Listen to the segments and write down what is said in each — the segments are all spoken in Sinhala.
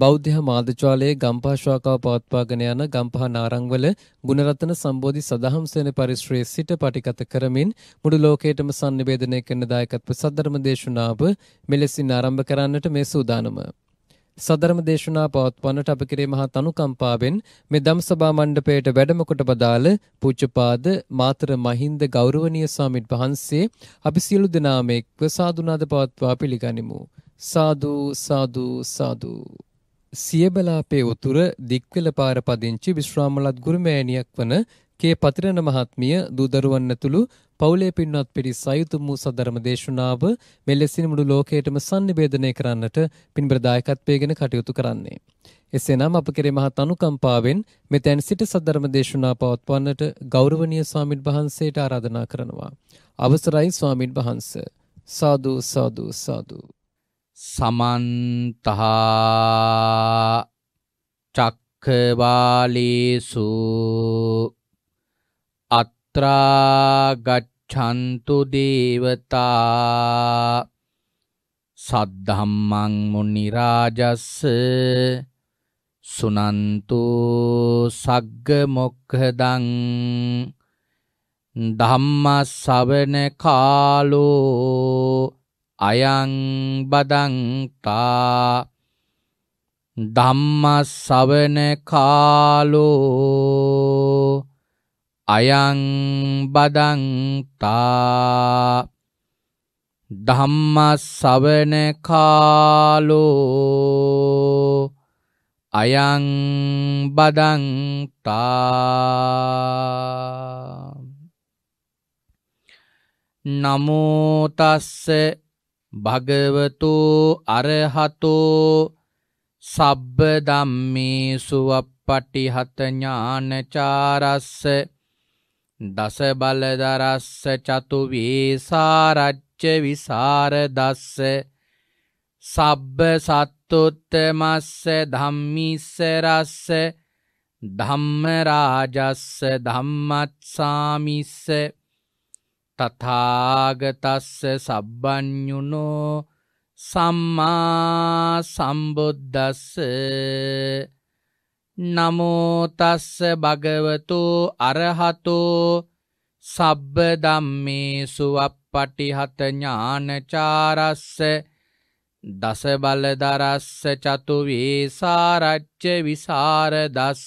බෞද්ධ මාධ්‍යාලයේ ගම්පහ ශ්‍රාකාව පවත්වාගෙන යන ගම්පහ නාරංවල ගුණරත්න සම්බෝධි සදහම් සේන පරිශ්‍රයේ සිට පටිගත කරමින් මුළු ලෝකයටම sannivedanaya කරන දායකත්ව සද්ධර්ම දේශනාව මෙලෙසින් ආරම්භ කරන්නට මේ සූදානම. සදර්ම දේශනා පවත්වන්නට අප කිරේ මහත් අනුකම්පාවෙන් මේ ධම්සභා මණ්ඩපයට වැඩම කොට බදාළ පූජ්‍යපාද මාතර මහින්ද ගෞරවනීය ස්වාමින් වහන්සේ අපි සියලු දෙනාම එක්ව සාදුනාද පවත්වා පිළිගනිමු. සාදු සාදු සාදු සියබලාපේ උතුර දික්වල පාර පදිංචි විශ්‍රාමලත් ගුරුමෑණියක් වන කේ පතිරණ මහත්මිය දූදරුවන් ඇතුළු පවුලේ පින්වත් පිරිස සයුතු වූ සදර්ම දේශනාව මෙලෙසින් මුළු ලෝකයටම sannivedanaya කරන්නට පින්බර දායකත්වයේගෙන කටයුතු කරන්නේ. එසේනම් අප කෙරේ මහත් අනුකම්පාවෙන් මෙතැන් සිට සද්ධර්ම දේශනා පවත්වන්නට ගෞරවනීය ස්වාමින් වහන්සේට ආරාධනා කරනවා. අවසරයි ස්වාමින් වහන්ස. සාදු සාදු සාදු සමන්තහා චක්කවාලේසු අත්‍රා ගච්ඡන්තු දේවතා සද්ධම්මං මුනි රාජස්ස සුනන්තු සග්ග මොක්ඛදං ධම්ම ශවන කාලෝ අයං බදන්තා ධම්මස්සවන කාලෝ අයං බදන්තා ධම්මස්සවන කාලෝ අයං බදන්තා නමෝ තස්ස භගවතු අරහතෝ සබ්බ ධම්මේසු අප්පටිහත ඥානචාරස්ස දස බලදරස්ස චතු වේසාරච්ච විසරදස්ස සබ්බ සත්තුත්තමස්ස ධම්මිස්ස රස්ස ධම්ම රාජස්ස ධම්මත්සාමිස්ස තථාගතස්ස සබ්බඤුනෝ සම්මා සම්බුද්දස්ස නමෝ තස්ස භගවතු අරහතෝ සබ්බ ධම්මේසු අප්පටිහත ඥානචාරස්ස දස බලදරස්ස චතු වේසාරච්ච විසරදස්ස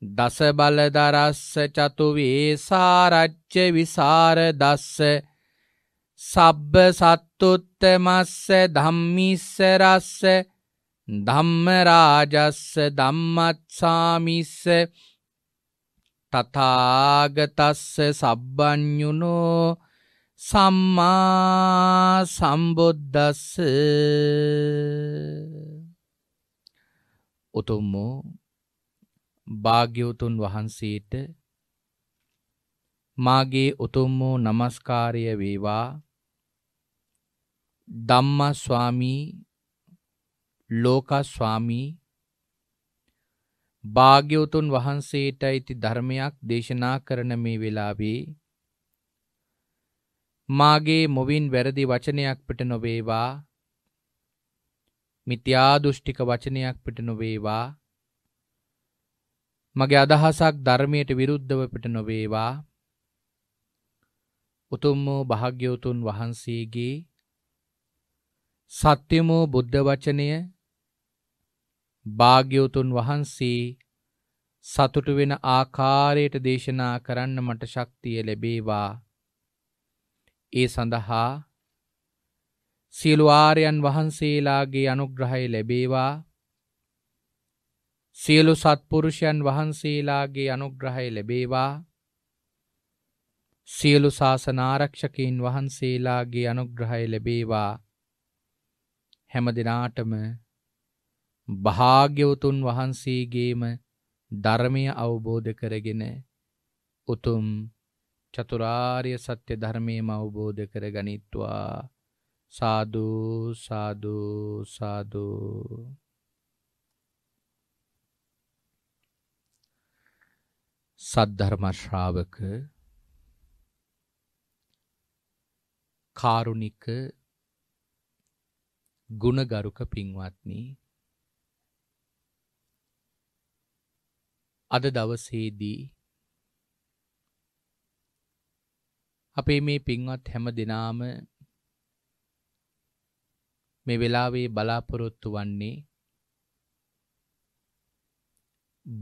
දස බලදරස්ස චතු වේසාරච්ච විසර දස්ස සබ්බ සත්තුත්තමස්ස ධම්මිස්ස රස්ස ධම්ම රාජස්ස ධම්මත්සාමිස්ස තථාගතස්ස සබ්බඤුනෝ සම්මා සම්බුද්දස්ස උතුම්මෝ භාග්‍යවතුන් වහන්සේට මාගේ උතුම් වූ নমස්කාරය වේවා ධම්මා ස්වාමී ලෝකා ස්වාමී භාග්‍යවතුන් වහන්සේටයි ධර්මයක් දේශනා කරන මේ වෙලාවේ මාගේ මොවින් වැරදි වචනයක් පිට නොවේවා මිත්‍යා දෘෂ්ටික වචනයක් පිට නොවේවා මගේ අදහසක් ධර්මයට විරුද්ධව පිට නොවේවා උතුම් වූ භාග්‍යවතුන් වහන්සේගේ සත්‍යම වූ බුද්ධ වචනය භාග්‍යවතුන් වහන්සේ සතුටු වෙන ආකාරයට දේශනා කරන්න මට ශක්තිය ලැබේවා. ඒ සඳහා සියලු ආර්යයන් වහන්සේලාගේ අනුග්‍රහය ලැබේවා. සියලු සත්පුරුෂයන් වහන්සේලාගේ අනුග්‍රහය ලැබේවා සියලු ශාසනාරක්ෂකයන් වහන්සේලාගේ අනුග්‍රහය ලැබේවා හැම දිනාටම භාග්‍යවතුන් වහන්සේගේම ධර්මය අවබෝධ කරගෙන උතුම් චතුරාර්ය සත්‍ය ධර්මයම අවබෝධ කර ගනිත්වා සාදු සාදු සාදු සද්ධර්ම ශ්‍රාවක කාරුණික ගුණගරුක පින්වත්නි අද දවසේදී අපේ මේ පින්වත් හැම දිනාම මේ වෙලාවේ බලාපොරොත්තු වන්නේ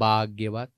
භාග්‍යවත්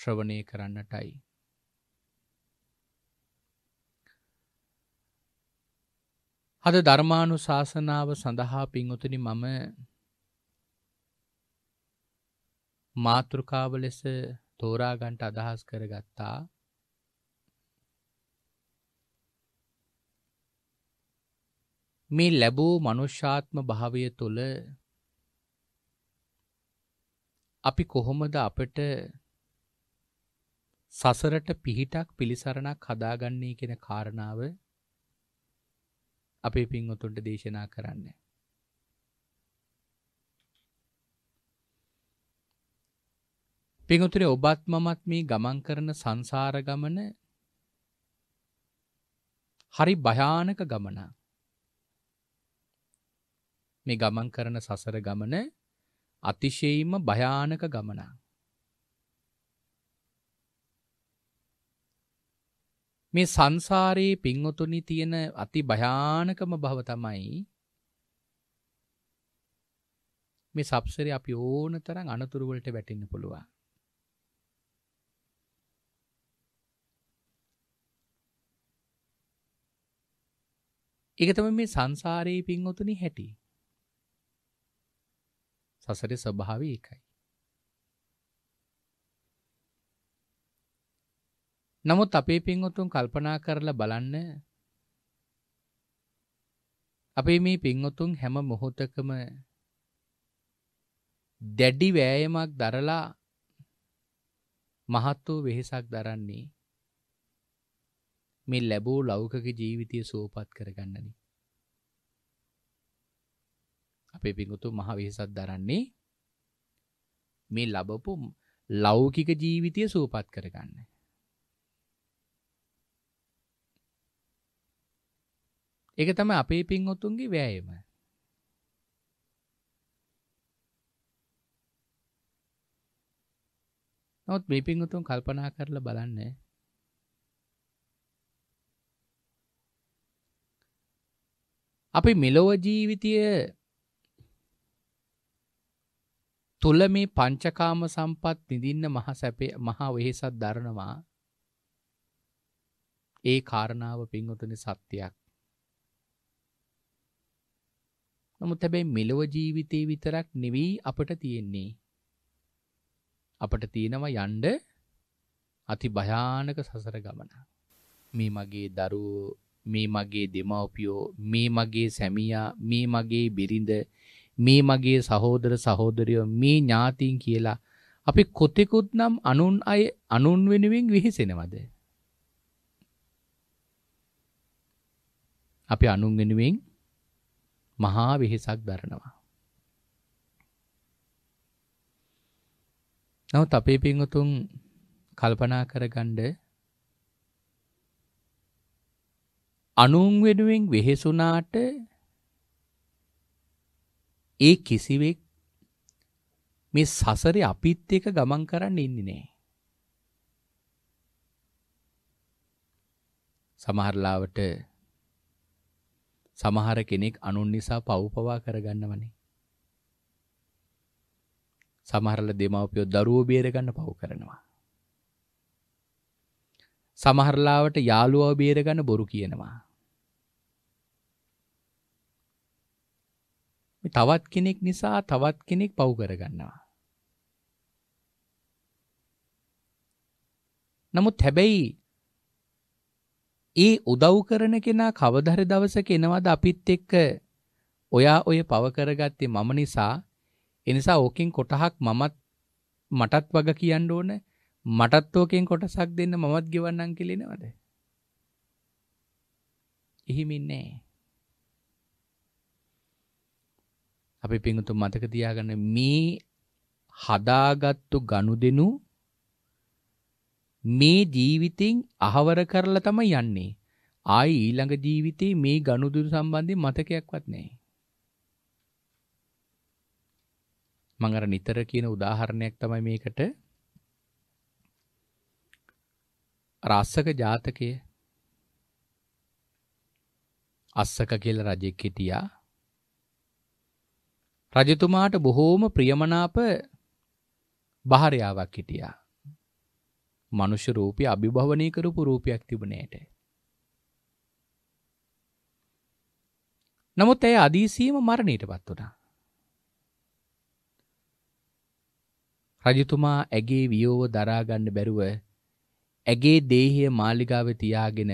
ශ්‍රවණය කරන්නටයි. අද ධර්මාණු ශාසනාව සඳහා පින්වතුනි මම මාතෘකාව ලෙස තෝරාගන්ට අදහස් කරගත්තා මේ ලැබූ මනුෂ්‍යාත්ම භාවය තුළ අපි කොහොමද අපට සසරට පිහිටක් පිළිසරණක් හදාගන්නේ කෙන කාරණාව අපේ පින්වතුන්ට දේශනා කරන්න. පිඟුතුරේ ඔබත් මමත් මේ ගමන් කරන සංසාර ගමන හරි භයානක ගමන. මේ ගමන් කරන සසර ගමන අතිශයීම භයානක ගමනක්. මේ සංසාරයේ පින්වතුනි තියෙන අති භයානකම භව තමයි මේ සබ්සරේ අපි ඕන තරම් අනතුරු වලට වැටෙන්න පුළුවන්. ඒක තමයි මේ සංසාරයේ පින්වතුනි හැටි. සසරේ ස්වභාවය ඒකයි. නමුත් අපේ පින්වතුන් කල්පනා කරලා බලන්න අපේ මේ පින්වතුන් හැම මොහොතකම දැඩි වෑයමක් දරලා මහත් වූ වෙහෙසක් දරන්නේ මේ ලැබූ ලෞකික ජීවිතය සුවපත් කරගන්නනි. අපේ පිඟුතු මහ වෙහෙසක් දරන්නේ මේ ලැබපු ලෞකික ජීවිතය සුවපත් කරගන්න. ඒක තම අපේ පින් ඔත්තුන්ගේ වෑයම නොත් මේ පින් උතුන් කල්පනා කරලා බලන්න අපි මෙලොව ජීවිතය තුල මේ පංචකාම සම්පත් නිදින්න මහ සැපේ මහා වෙහෙසක් දරනවා ඒ කාරණාව පින්වතුනි සත්‍යයක් නමුත් හැබැයි මෙලොව ජීවිතේ විතරක් නෙවෙයි අපට තියෙන්නේ. අපට තියෙනවා යන්න අති භයානක සසර ගමන. මේ මගේ දරුවෝ, මේ මගේ දෙමව්පියෝ, මේ මගේ සැමියා, මේ මගේ බිරිඳ, මේ මගේ සහෝදර සහෝදරයෝ, මේ ඥාතීන් කියලා අපි කොතෙකුත් නම් අනුන් අය අනුන් වෙනුවෙන් විහිසෙනවද? අපි අනුන් වෙනුවෙන් මහා වෙහෙසක් දරනවා. නමුත් අපේ පින්වතුන් කල්පනා කරගන්න අනුන් වෙනුවෙන් වෙහෙසුනාට ඒ කිසිවෙක් මේ සසරේ අපිත් එක්ක ගමන් කරන්න ඉන්නේ නැහැ. සමහරලාවට සමහර කෙනෙක් අනුන් නිසා පව්පවා කරගන්නවනේ. සමහරල දෙමව්පියෝ දරුවෝ බේරගන්න පව් කරනවා. සමහරලාවට යාළුවෝ බේරගන්න බොරු කියනවා. තවත් කෙනෙක් නිසා තවත් කෙනෙක් පව් කරගන්නවා. නමුත් හැබැයි ඒ උදව් කරන කෙනා කවදර දවසක එනවද අපිත් එක්ක ඔයා ඔය පව කරගත්තේ මම නිසා එනිසා ඕකෙන් කොටහක් මමත් මටත් වග කියන්න ඕන මටත් ඕකෙන් කොටසක් දෙන්න මමත් ගෙවන්නම් කියලා එනවද? එහිමින්නේ අපි පින්තුම් මතක තියාගන්න මේ හදාගත්තු ගනුදෙනු මේ ජීවිතෙන් අහවර කරලා තමයි යන්නේ. ආයි ඊළඟ ජීවිතේ මේ ගනුදෙනු සම්බන්ධයෙන් මතකයක්වත් නැහැ. මම අර නිතර කියන උදාහරණයක් තමයි මේකට. රාස්සක ජාතකය. අස්සක කියලා රජෙක් හිටියා. රජතුමාට බොහෝම ප්‍රියමනාප බහරයාවක් හිටියා. මනුෂ්‍ය රූපය අභිභවනය කරපු රූපයක් තිබුණේට. නමුත් ඇය අදීසීම මරණයට පත් වුණා. රජතුමා ඇගේ වියෝව දරාගන්න බැරුව ඇගේ දේහය මාලිගාව තියාගෙන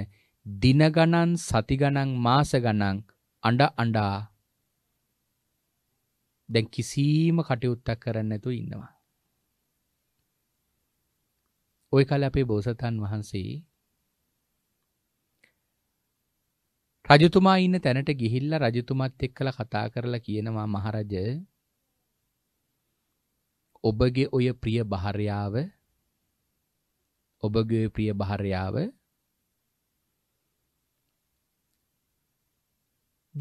දිනගණන් සතිගණන් මාසගණන් අඩ අඩා දැන් කිසීම කටයුත්තක් කරන්නතු ඉන්නවා. ওই කාලේ අපේ බෝසතාන් වහන්සේ රජතුමා ඉන්න තැනට ගිහිල්ලා රජතුමත් එක්කලා කතා කරලා කියනවා මහරජ ඔබගේ ඔය ප්‍රිය භාර්යාව ඔබගේ ප්‍රිය භාර්යාව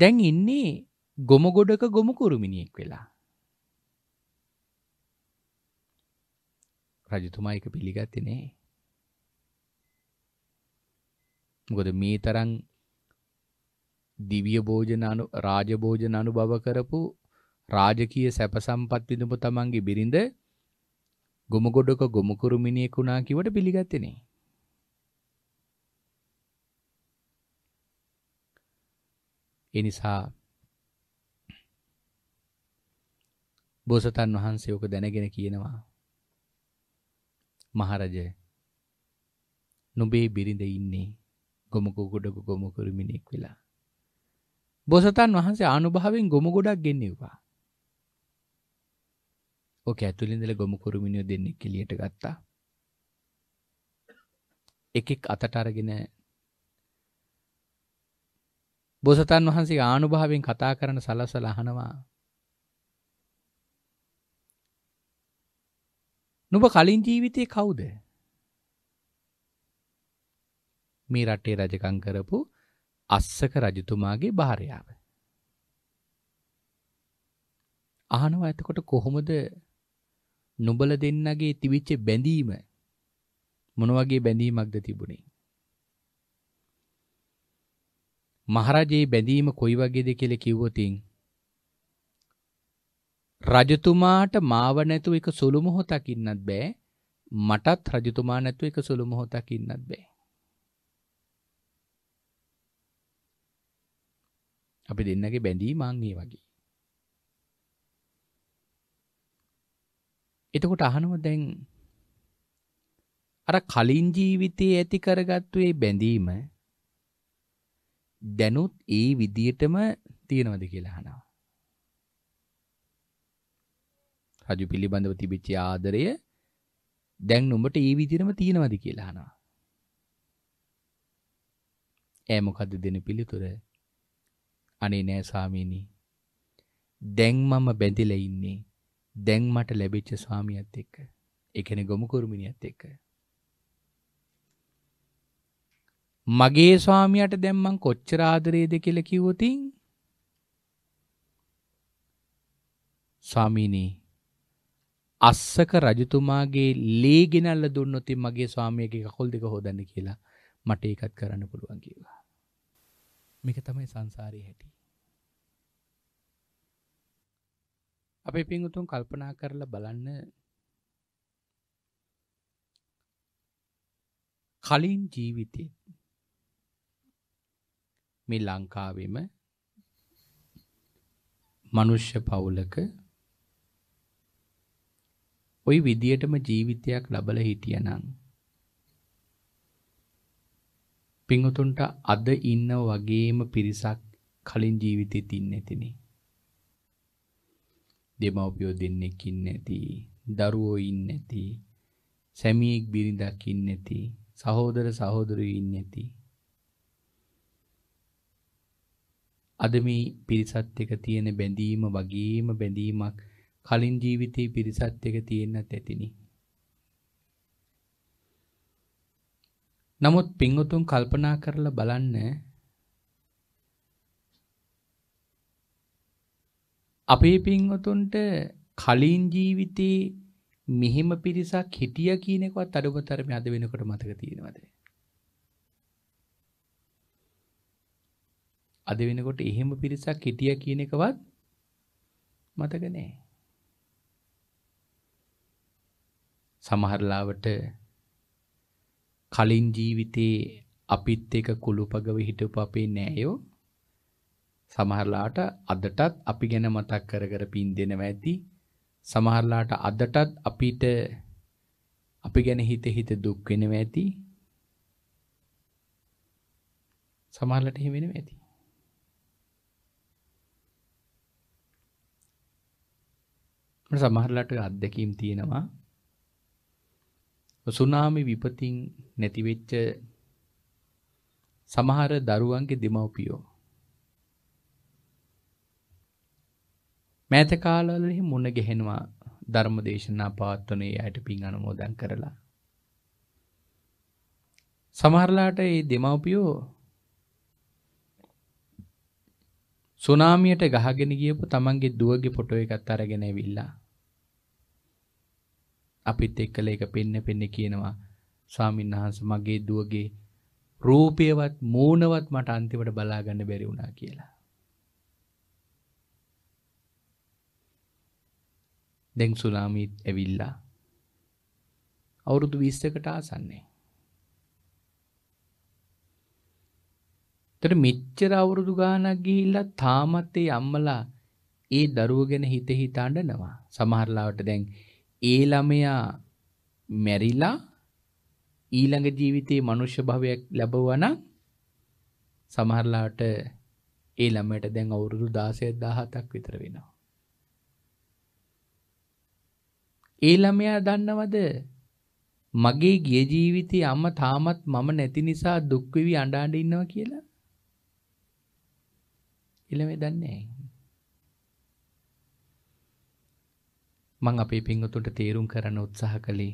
දැන් ඉන්නේ ගොමුගොඩක ගොමුකුරුමිනියෙක් වෙලා රජතුමා ඒක පිළිගත්තේ නෑ. මොකද මේ තරම් දිව්‍ය භෝජන අනු රාජ භෝජන අනුභව කරපු රාජකීය සැප සම්පත් විඳපු තමන්ගේ බිරිඳ ගොමුගොඩක ගොමුකුරු මිනිහෙක් වුණා කිවට පිළිගත්තේ නෑ. ඒ නිසා බෝසතන් වහන්සේ ඔක දැනගෙන කියනවා මහරජය නුබේ බිරිඳ ඉන්නේ ගොමකෝ ගොඩක ගොමකුරුමිණෙක් වෙලා. බොසතන් වහන්සේ ආනුභාවෙන් ගොම ගොඩක් ගෙන්නෙවා. ඕක ඇතුළින්දල ගොමකුරුමිණියෝ දෙන්නෙක් කෙලියට ගත්තා. එකෙක් අතට අරගෙන බොසතන් වහන්සේ ආනුභාවෙන් කතා කරන සලසල අහනවා නුබ කලින් ජීවිතය කවුද? මේ රටේ රජකම් කරපු අස්සක රජතුමාගේ භාර්යාව. අහනවා එතකොට කොහොමද නුඹල දෙන්නගේ තිබිච්ච බැඳීම මොන වගේ බැඳීමක්ද තිබුණේ? මහරජේ බැඳීම කොයි වගේද කියලා කිව්වොතින් රජතුමාට මාව නැතුව එක සුළු මොහොතක් ඉන්නත් බෑ. මටත් රජතුමා නැතුව එක සුළු මොහොතක් ඉන්නත් බෑ. අපි දෙන්නගේ බැඳීම ආන්ගේ වගේ. එතකොට අහනව දැන් අර කලින් ජීවිතයේ ඇති කරගත්තු ඒ බැඳීම දැනුත් ඒ විදියටම තියෙනවද කියලා අහනවා. රජු පිළිබඳව තිබිච්ච ආදරය දැන් නුඹට ඒ විදිහටම තියෙනවද කියලා අහනවා. ඈ මොකද්ද දෙන පිළිතුර? අනේ නෑ ස්වාමීනි. දැන් මම බැඳිලා ඉන්නේ. දැන් මට ලැබිච්ච ස්වාමියත් එක්ක. ඒ කියන්නේ ගොමු කුරුමිනියත් එක්ක. මගේ ස්වාමියාට දැන් මං කොච්චර ආදරේද කියලා කිව්වොතින් ස්වාමීනි අස්සක රජතුමාගේ ලේ ගෙනල්ල දුන්නොත් මගේ ස්වාමියාගේ කකුල් දෙක හොදන්න කියලා මට ඒකත් කරන්න පුළුවන් කියලා. මේක තමයි සංසාරයේ හැටි. අපේ පින්වුතුන් කල්පනා කරලා බලන්න කලින් ජීවිතේ මේ ලංකාවෙම මනුෂ්‍ය පවුලක ওই විදියටම ජීවිතයක් ලබල හිටියනම් පිංගුතුන්ට අද ඉන්න වගේම පිරිසක් කලින් ජීවිතේ තින්නේ නැතිනි. දෙමව්පියෝ දෙන්නෙක් ඉන්නේ නැති, දරුවෝ ඉන්නේ නැති, සැමියෙක් බිරිඳක් ඉන්නේ නැති, සහෝදර සහෝදරයෝ ඉන්නේ නැති. අද මේ පිරිසත් එක තියෙන බැඳීම වගේම බැඳීමක් කලින් ජීවිතයේ පිරිසත් එක තියෙන්නත් ඇතිනි. නමුත් පිංගුතුන් කල්පනා කරලා බලන්න අපේ පිංගුතුන්ට කලින් ජීවිතේ මෙහෙම පිරිසක් හිටිය කියනෙකවත් අඩුමතරම අද වෙනකොට මතක තියෙනවද? අද වෙනකොට එහෙම පිරිසක් හිටිය කියන එකවත් මතක නෑ. සමහරලාවට කලින් ජීවිතේ අපිත් එක කුළුපගව හිටපු අපේ නෑයෝ සමහරලාට අදටත් අපි ගැන මතක් කර කර පින් දෙනවා ඇති සමහරලාට අදටත් අපිට අපි ගැන හිත හිත දුක් වෙනවා ඇති සමහරලාට එහෙම වෙනවා ඇති මට සමහරලාට අත්දැකීම් තියෙනවා සුනාමි විපතින් නැති වෙච්ච සමහර දරුවන්ගේ දෙමව්පියෝ මෑත කාලවල මුණ ගැහෙනවා ධර්ම දේශනා පවත්වන ඒ අයට පින් අනුමෝදන් කරලා. සමහරලාට ඒ දෙමව්පියෝ සුනාමියට ගහගෙන ගියපු තමන්ගේ දුවගේ ෆොටෝ එකත් අරගෙන ඇවිල්ලා අපිත් එක්කලා ඒක පෙන්න පෙන්න කියනවා ස්වාමින්වහන්ස මගේ දුවගේ රූපයවත් මූණවත් මට අන්තිමට බලා ගන්න බැරි වුණා කියලා. දැන් සුනාමිත් ඇවිල්ලා අවුරුදු 20කට ආසන්නේ. ඒතර මෙච්චර අවුරුදු ගාණක් ගිහිල්ලා තාමත් ඒ අම්මලා ඒ දරුව ගැන හිත හිත අඬනවා. සමහර ලාවට දැන් ඒ ළමයා මැරිලා ඊළඟ ජීවිතයේ මනුෂ්‍ය භවයක් ලැබුවා නම් සමහරලාට ඒ ළමයට දැන් අවුරුදු 16 17ක් විතර වෙනවා. ඒ ළමයා දන්නවද මගේ ගිය ජීවිතයේ අම්මා තාමත් මම නැති නිසා දුක් වෙවි අඬ අඬ ඉන්නවා කියලා? ඊළඟ දන්නේ නැහැ. මං අපේ පින්වතුන්ට තේරුම් කරන්න උත්සාහ කළේ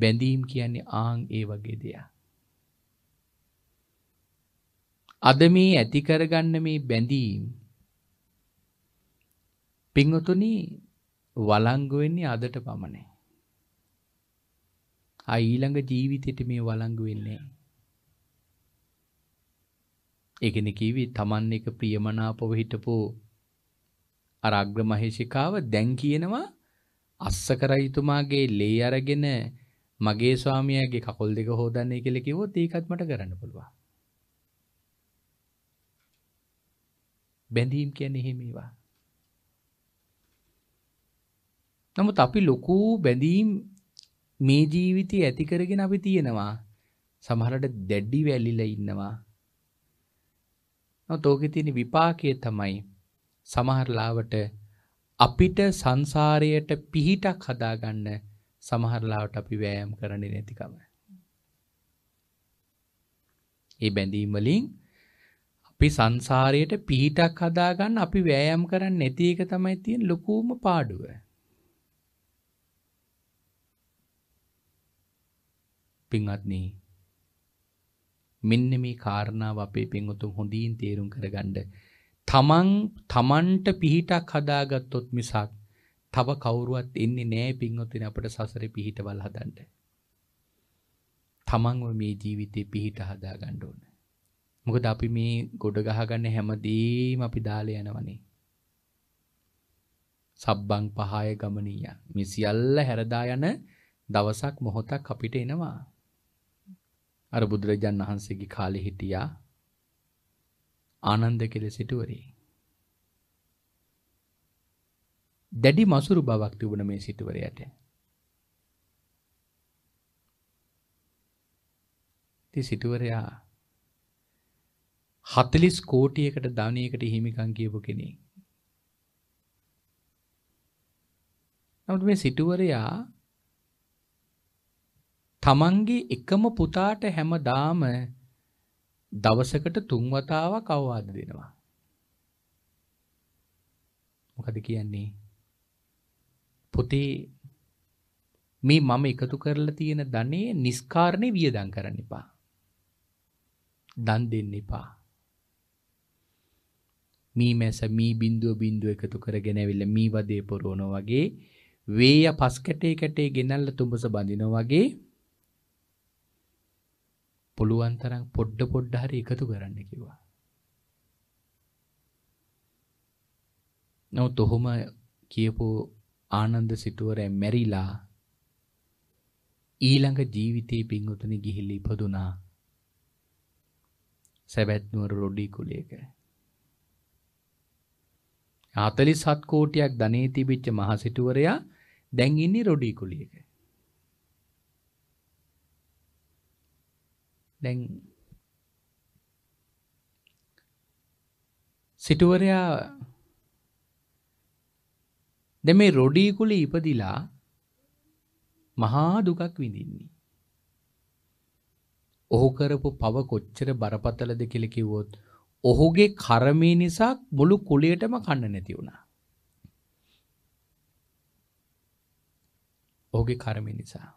බැඳීම් කියන්නේ ආන් ඒ වගේ දෙයක්. අද මේ ඇති කරගන්න මේ බැඳීම් පින්වතුනි වළංගු වෙන්නේ අදට පමණයි. ආ ඊළඟ ජීවිතේට මේ වළංගු වෙන්නේ නැහැ. ඒකෙන කිවි තමන් එක ප්‍රියමනාපව හිටපු අර අග්‍රමහේෂිකාව දැන් කියනවා අස්සක රජතුමාගේ ලේ අරගෙන මගේ ස්වාමියාගේ කකුල් දෙක හොදන්නේ කියලා කිව්වොත් ඒකත් මට කරන්න පුළුවන්. බැඳීම් කියන්නේ එහෙම ඒවා. නමුත් අපි ලොකු බැඳීම් මේ ජීවිතය ඇති කරගෙන අපි තියෙනවා. සමහරට දැඩි වැලිලා ඉන්නවා. නමුත් ඕකේ තියෙන විපාකය තමයි සමහරලාවට අපිට සංසාරයට පිහිටක් හදාගන්න සමහරලාවට අපි වෑයම් කරන්නේ නැතිකම. ඒ බැඳීම් වලින් අපි සංසාරයට පිහිටක් හදාගන්න අපි වෑයම් කරන්නේ නැති එක තමයි තියෙන ලොකුම පාඩුව. පින්වත්නි මෙන්න මේ කාරණාව අපේ පින්වතුන් හොඳින් තේරුම් කරගන්න තමන් තමන්ට පිහිටක් හදාගත්තොත් මිසක් තව කවුරුවත් එන්නේ නෑ පින්වතුනි අපට සසරේ පිහිටවල් හදන්න. තමන්ව මේ ජීවිතේ පිහිට හදාගන්න ඕන. මොකද අපි මේ ගොඩ ගහගන්න හැමදේම අපි දාලා යනවනේ. සබ්බං පහය ගමනීය. මේ සියල්ල හැරදා යන දවසක් මොහොතක් අපිට එනවා. අර බුදුරජාන් වහන්සේගේ කාලේ හිටියා ආනන්ද කෙළ සිටුවරේ. දැඩි මසුරු බවක් තිබුණ මේ සිටුවරයට. ති සිටුවරයා හතලිස් කෝටියකට ධනයකට හිමිකං කියපු කෙනෙ. නමුත් මේ සිටුවරයා තමන්ගේ එකම පුතාට හැම දාම දවසකට තුන් වතාවක් අවවාද දෙනවා. මොකද කියන්නේ? පුතේ මේ මම එකතු කරලා තියෙන ධනේ නිස්කාරණේ වියදම් කරන්න එපා. දන් දෙන්න එපා. මේ මැස මේ බිඳුව බිඳුව එකතු කරගෙන ඇවිල්ලා මේ වදේ පොරවනවා වගේ වේය පස්කටේ කැටේ ගෙනල්ලා තුඹස බඳිනවා වගේ පුළුවන් තරම් පොඩ්ඩ පොඩ්ඩ හරි එකතු කරන්න කිව්වා. නමුත් ඔහොම කියපු ආනන්ද සිටුවරේ මැරිලා ඊළඟ ජීවිතේ පින්වතුනි ගිහිලි ඉපදුනා. සැබැත් නුවර රොඩි කුලයක. 47 කෝටියක් ධනෙ තිබිච්ච මහ සිටුවරයා දැන් ඉන්නේ රොඩි කුලයක. දැන් සිටුවරයා දැ මේ රොඩී කුලි ඉපදිලා මහා දුකක් විඳින්නේ. ඔහු කරපු පව කොච්චර බරපතලද කියල කිව්වොත් ඔහුගේ කරමේ නිසා මුළු කුලියටම කන්න නැති වුණා. ඔහුගේ කරමේ නිසා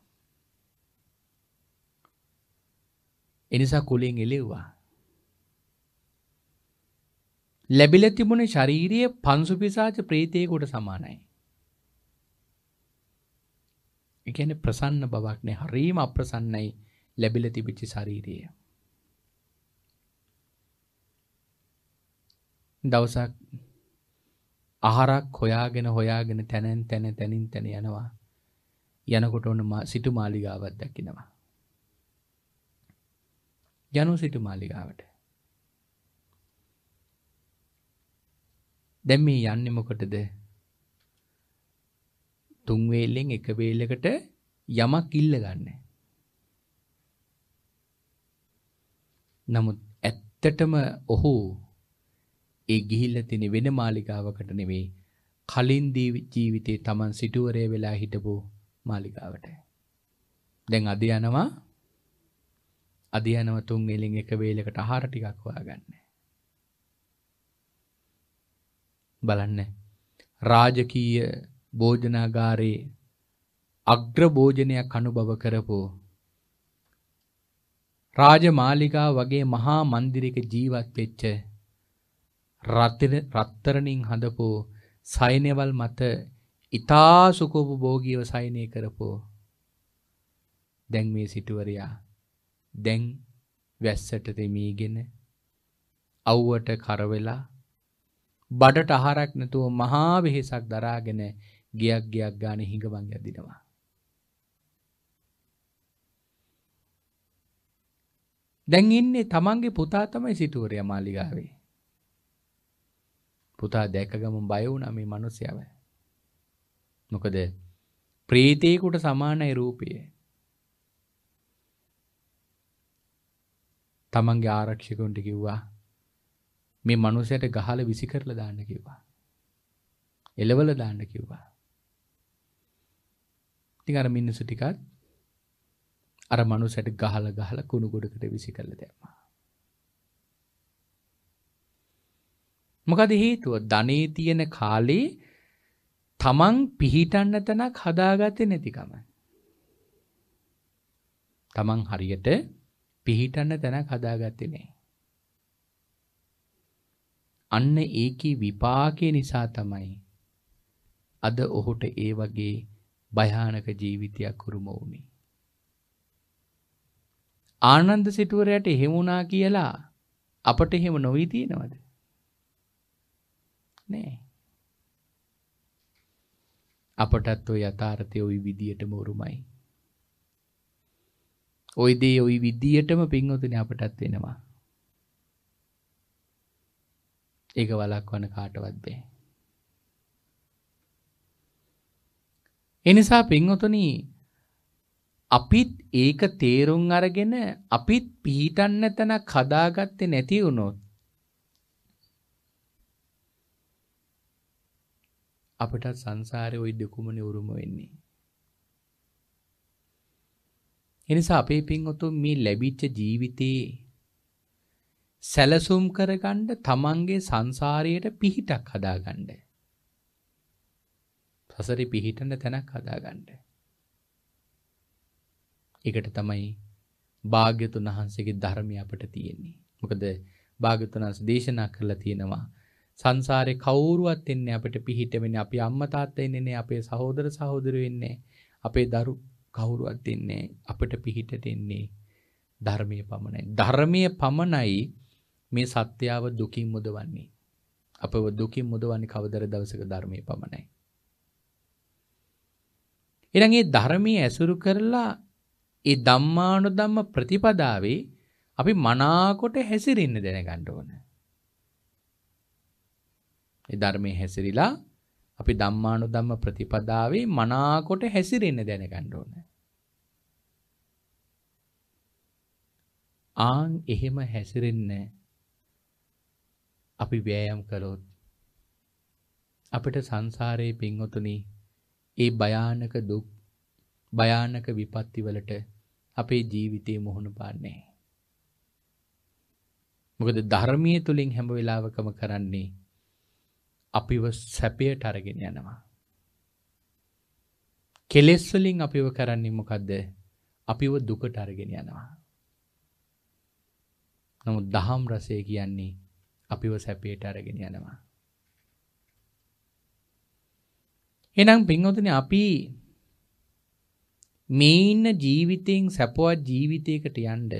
එනිසා කුලෙන් එලෙව්වා. ලැබිල තිබුණ ශරීරයේ පංසු පිසාච ප්‍රීතියකුට සමානයි. එකන ප්‍රසන්න බවක්නේ හරීම අප්‍රසන්නයි ලැබිල තිබිච්චි ශරීරය. දවසක් අහරක් හොයාගෙන හොයාගෙන තැනැන් තැන තැනින් තැන යනවා යනකොට ඔන්න සිටු මාලිගාවත් දකිනවා. යනු සිටු මාලිගාවට. දැන් මේ යන්නේ මොකටද? තුන් වේලෙන් එක වේලකට යමක් ඉල්ල ගන්න. නමුත් ඇත්තටම ඔහු ඒ ගිහිල්ලා තියෙන වෙන මාලිගාවකට නෙවෙයි කලින් ජීවිතේ Taman සිටුවරේ වෙලා හිටපු මාලිගාවට. දැන් අද යනවා අධ්‍යයනව තුන් එලින් එක වේලකට ආහාර ටිකක් හොයාගන්න. බලන්න රාජකීය භෝජනාගාරේ අග්‍ර භෝජනයක් අනුභව කරපු රාජමාලිගා වගේ මහා මන්දිරයක ජීවත් වෙච්ච රත්තරණින් හදපු සයනවල් මත ඉතා සුකෝපභෝගීව සයනය කරපු දැන් මේ සිටුවරයා දැන් වැස්සට දෙමීගෙන අව්වට කරවෙලා බඩට අහරක් නැතුව මහා වෙහෙසක් දරාගෙන ගියක් ගියක් ගාන හිඟවන් යදිනවා දැන් ඉන්නේ තමන්ගේ පුතා තමයි සිටුවරය මාලිගාවේ. පුතා දැක ගමන් බය වුණා මේ මිනිස්යාව. මොකද ප්‍රීතියකට සමානයි රූපය. තමන්ගේ ආරක්ෂකවන්ට කිව්වා මේ මනුස්සයට ගහලා විසි කරලා දාන්න කිව්වා. එලවල දාන්න කිව්වා. ඉතින් අර මිනිස්සු ටිකත් අර මනුස්සයට ගහලා ගහලා කුණු ගොඩකට විසි කරලා දැම්මා. මොකද හේතුව ධනේ තියෙන කාලේ තමන් පිහිටන්න තැනක් හදාගත්තේ නැතිකම. තමන් හරියට පිහිටන්න තැනක් හදාගත්තේ නැහැ. අන්න ඒකේ විපාකේ නිසා තමයි අද ඔහුට ඒ වගේ භයානක ජීවිතයක් උරුම වුණේ. ආනන්ද සිටුවරයට එහෙම වුණා කියලා අපට එහෙම නොවී තියෙනවද? නෑ. අපටත් ඔය යථාර්ථය ওই විදියටම උරුමයි. ওই දේ ওই විදියටම පින්වතුනි අපටත් වෙනවා. ඒක වළක්වන්න කාටවත් බෑ. එනිසා පින්වතුනි අපිත් ඒක තේරුම් අරගෙන අපිත් පිහිටන්න තැනක් හදාගත්තේ නැති වුණොත් අපිටත් සංසාරේ ওই දුකම නිරුම වෙන්නේ එනිසා අපේ පින්වතුන් මේ ලැබිච්ච ජීවිතේ සැලසුම් කරගන්න තමන්ගේ සංසාරයට පිහිටක් හදාගන්න. සසරි පිහිටන තැනක් හදාගන්න. එකට තමයි භාග්‍යතුන් වහන්සේගේ ධර්මය අපට තියෙන්නේ. මොකද භාග්‍යතුන් වහන්සේ දේශනා කරලා තියෙනවා සංසාරේ කවුරුවත් එන්නේ අපිට පිහිට වෙන්නේ. අපි අම්මා තාත්තා ඉන්නේ අපේ සහෝදර සහෝදරයෝ ඉන්නේ. අපේ දරුවෝ කවුරුවත් දෙන්නේ අපට පිහිට දෙන්නේ ධර්මය පමණයි. ධර්මය පමණයි මේ සත්‍යාව දුකින් මුදවන්නේ. අපව දුකින් මුදවන්නේ කවදර දවසක ධර්මය පමණයි. එළඟ ඒ ධර්මයේ ඇසුරු කරලා ඒ ධම්මානුධම්ම ප්‍රතිපදාවේ අපි මනාකොට හැසිරෙන්න දැනගන්න ඕන. ඒ ධර්මයේ හැසිරීලා අපි ධම්මානුධම්ම ප්‍රතිපදාවේ මනාකොට හැසිරෙන්න දැනගන්න ඕන. ආන් එහෙම හැසිරෙන්නේ අපි වෑයම් කළොත් අපිට සංසාරයේ පින්වතුනි ඒ භයානක දුක් භයානක විපත්ති වලට අපේ ජීවිතේ මුහුණ පාන්නේ. මොකද ධර්මයේ තුලින් හැම වෙලාවකම කරන්නේ අපිව සැපයට අරගෙන යනවා. කෙලෙස් වලින් අපිව කරන්නේ මොකද්ද? අපිව දුකට අරගෙන යනවා. නමුත් දහම් රසය කියන්නේ අපිව සැපයට අරගෙන යනවා. එහෙනම් පින්වතුනි අපි මේ ඉන්න ජීවිතෙන් සැපවත් ජීවිතයකට යන්න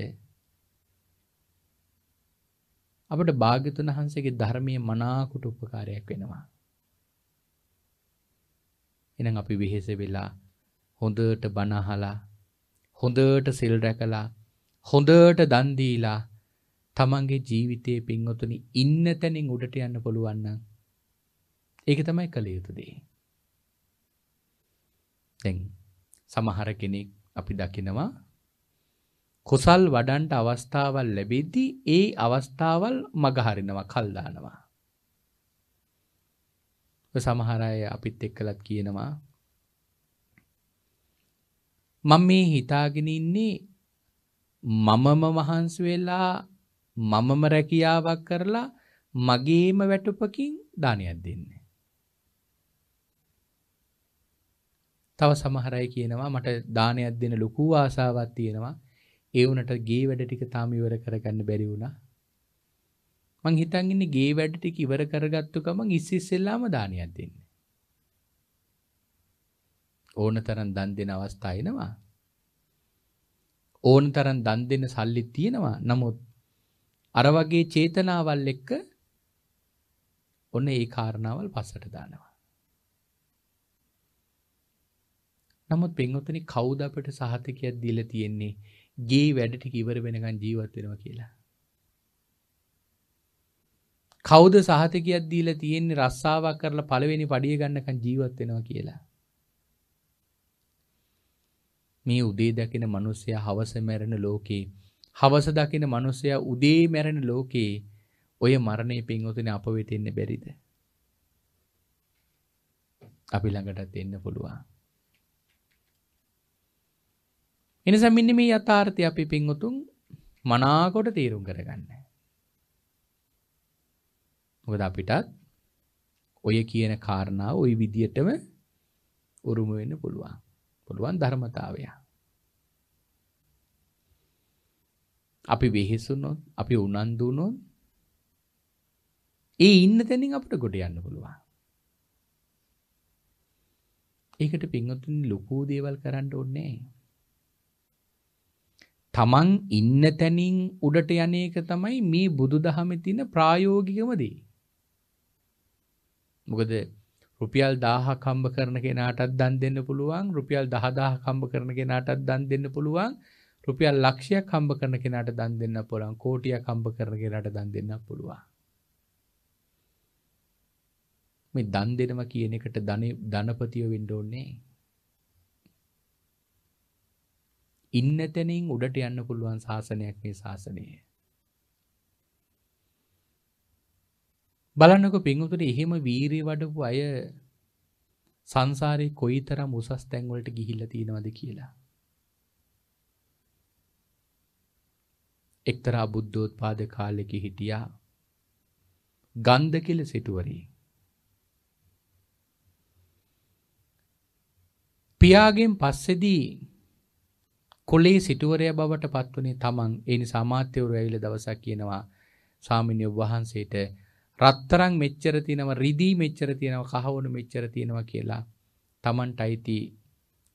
අපට භාග්‍යතුන් වහන්සේගේ ධර්මයේ මනාකොට උපකාරයක් වෙනවා. එහෙනම් අපි වෙහෙස වෙලා හොඳට බණ හොඳට සිල් රැකලා හොඳට දන් දීලා තමන්ගේ ජීවිතයේ පින්වතුනි ඉන්න තැනින් උඩට යන්න පුළුවන් නම් ඒක තමයි කළ යුතු දේ. දැන් සමහර කෙනෙක් අපි දකිනවා කුසල් වඩන්ට අවස්ථාවල් ලැබෙද්දී ඒ අවස්ථාවල් මගහරිනවා කල් දානවා. සමහර අය අපිත් එක්කලත් කියනවා මම මේ හිතාගෙන ඉන්නේ මමම මහන්සි වෙලා මමම රැකියාවක් කරලා මගේම වැටුපකින් දානයක් දෙන්නේ. තව සමහරයි කියනවා මට දානයක් දෙන ලොකු ආසාවක් තියෙනවා. ඒ වුණට ගේ වැඩ ටික තාම ඉවර කරගන්න බැරි වුණා. මං හිතන් ඉන්නේ ගේ වැඩ ටික ඉවර කරගත්තු ගමන් ඉස්සිස්සෙල්ලාම දානයක් දෙන්න. ඕන තරම් දන් දෙන අවස්ථා එනවා. ඕන තරම් දන් දෙන්න සල්ලි තියෙනවා. නමුත් අර වගේ චේතනාවල් එක්ක ඔන්න ඒ කාරණාවල් පස්සට දානවා. නමුත් පෙන්වතුනි කවුද අපට සහතිකයක් දීලා තියෙන්නේ? ගේ වැඩ ටික ඉවර වෙනකන් ජීවත් වෙනවා කියලා. කවුද සහතිකයක් දීලා තියෙන්නේ රස්සාවක් කරලා පළවෙනි පඩිය ගන්නකන් ජීවත් වෙනවා කියලා. මේ උදේ දකින මිනිස්සයා හවස මැරෙන ලෝකේ හවස දකින මිනිසයා උදේ මැරෙන ලෝකේ ඔය මරණය පින්වතුනි අප වෙත එන්න බැරිද? අපි ළඟටත් එන්න පුළුවන්. එනිසා මෙන්න මේ යථාර්ථය අපි පින්වතුන් මනාකොට තීරුම් කරගන්න. මොකද අපිටත් ඔය කියන කාරණාව ওই විදියටම උරුම වෙන්න පුළුවන්. පුළුවන් ධර්මතාවයක්. අපි වෙහෙසුනොත්, අපි උනන්දු වුනොත් ඒ ඉන්න තැනින් අපිට ගොඩ යන්න පුළුවන්. ඒකට පින්වත්නි ලොකු දේවල් කරන්න ඕනේ තමන් ඉන්න තැනින් උඩට යන එක තමයි මේ බුදුදහමේ තියෙන ප්‍රායෝගිකම දේ. මොකද රුපියල් 1000ක් හම්බ කරන කෙනාටත් දන් දෙන්න පුළුවන්, රුපියල් 10000ක් හම්බ කරන කෙනාටත් දන් දෙන්න පුළුවන්. රුපියල් ලක්ෂයක් කම්බ කරන කෙනට දන් දෙන්න පුළන් කෝටිය කම්බ කරගෙනට දන් දෙන්න පුළුවන්. මේ දන් දෙනම කියන එකට ධනපතිය වෙන්ඩෝන්නේ. ඉන්න තැනින් උඩට යන්න පුළුවන් ශාසනයක් මේ ශාසනය. බලන්නක පිංහුතුට එහෙම වීරී වඩපු අය සංසාරය කොයි තරම් උසස් තැන්වලට ගිහිල්ල තියෙනවද කියලා. එක්තරා බුද්ධෝත්පාද කාලෙකි හිටියා ගන්ධකිල සිටුවරී. පියාගෙන් පස්සෙදී කොලේ සිටුවරය බවට පත්වනේ තමන් එනි සාමාත්‍යවරු ඇවිල දවසක් කියනවා සාමිනිය වහන්සේට රත්තරං මෙච්චර තියෙනව රිදී මෙච්චර තියෙනව කහවණු මෙච්චර තියෙනවා කියලා Tamanට අයිති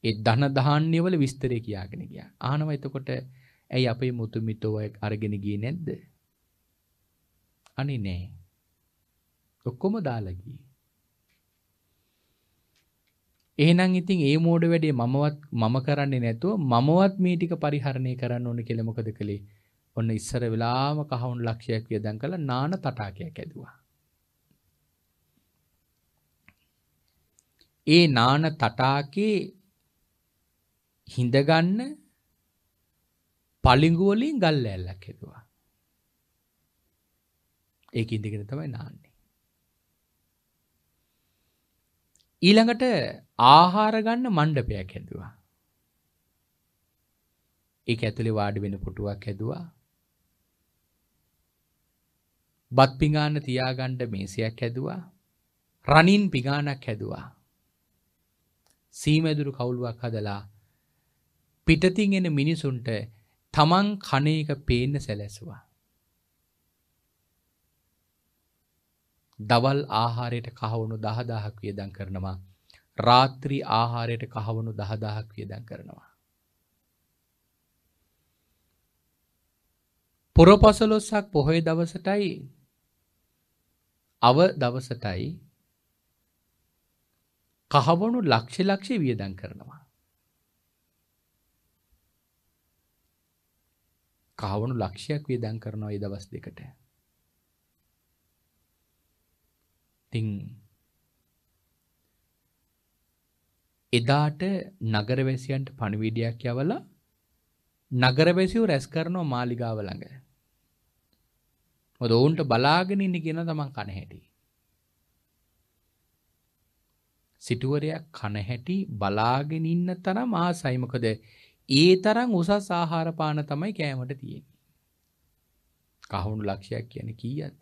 ඒ ධන ධාන්‍ය වල විස්තරය කියාගෙන ගියා. ආනව එතකොට ඇයි අපේ මුතු මිතෝ අරගෙන ගියේ නැද්ද? අනේ නෑ. ඔක්කොම දාලා ගියේ. එහෙනම් ඉතින් ඒ මෝඩ වැඩේ මමවත් මම කරන්නේ නැතුව මමවත් මේ ටික පරිහරණය කරන්න ඕන කියලා මොකද කළේ? ඔන්න ඉස්සර වෙලාම කහවුන් ලක්ෂයක් වියදම් කළා නාන තටාකයක් ඇදුවා. ඒ නාන තටාකේ හිඳගන්න පලිඟු වලින් ගල් ඇල්ලක් හෙදුවා. ඒක ඉඳගෙන තමයි නාන්නේ. ඊළඟට ආහාර ගන්න මණ්ඩපයක් හැදුවා. ඒක ඇතුලේ වාඩි වෙන පුටුවක් හැදුවා. බත් පිඟාන තියාගන්න මේසයක් හැදුවා. රණින් පිඟානක් හැදුවා. සීමැදුරු කවුළුවක් හදලා පිටතින් එන මිනිසුන්ට තමන් කන එක පේන්න සැලැසුවා. දවල් ආහාරයට කහවුණු දහදාහක් වියදන් කරනවා රාත්‍රී ආහාරයට කහවුණු දහදාහක් වියදන් කරනවා. පුරපසලොස්සක් පොහොය දවසටයි අව දවසටයි කහවනු ලක්ෂ ලක්ෂේ වියදන් කරනවා. කාවණු ලක්ෂයක් වියදම් කරනවා ඒ දවස් දෙකට. ඉතින් එදාට නගරවැසියන්ට පණිවිඩයක් යවලා නගරවැසියෝ රැස් කරනවා මාලිගාව ළඟ. මොකද ඔවුන්ට බලාගෙන ඉන්න කියන තමන් කන හැටි. සිටුවරයා කන හැටි බලාගෙන ඉන්න තරම් ආසයි. මොකද ඒ තරම් උසස් ආහාර පාන තමයි කෑමට තියෙන්නේ. කහවුණු ලක්ෂයක් කියන්නේ කීයද?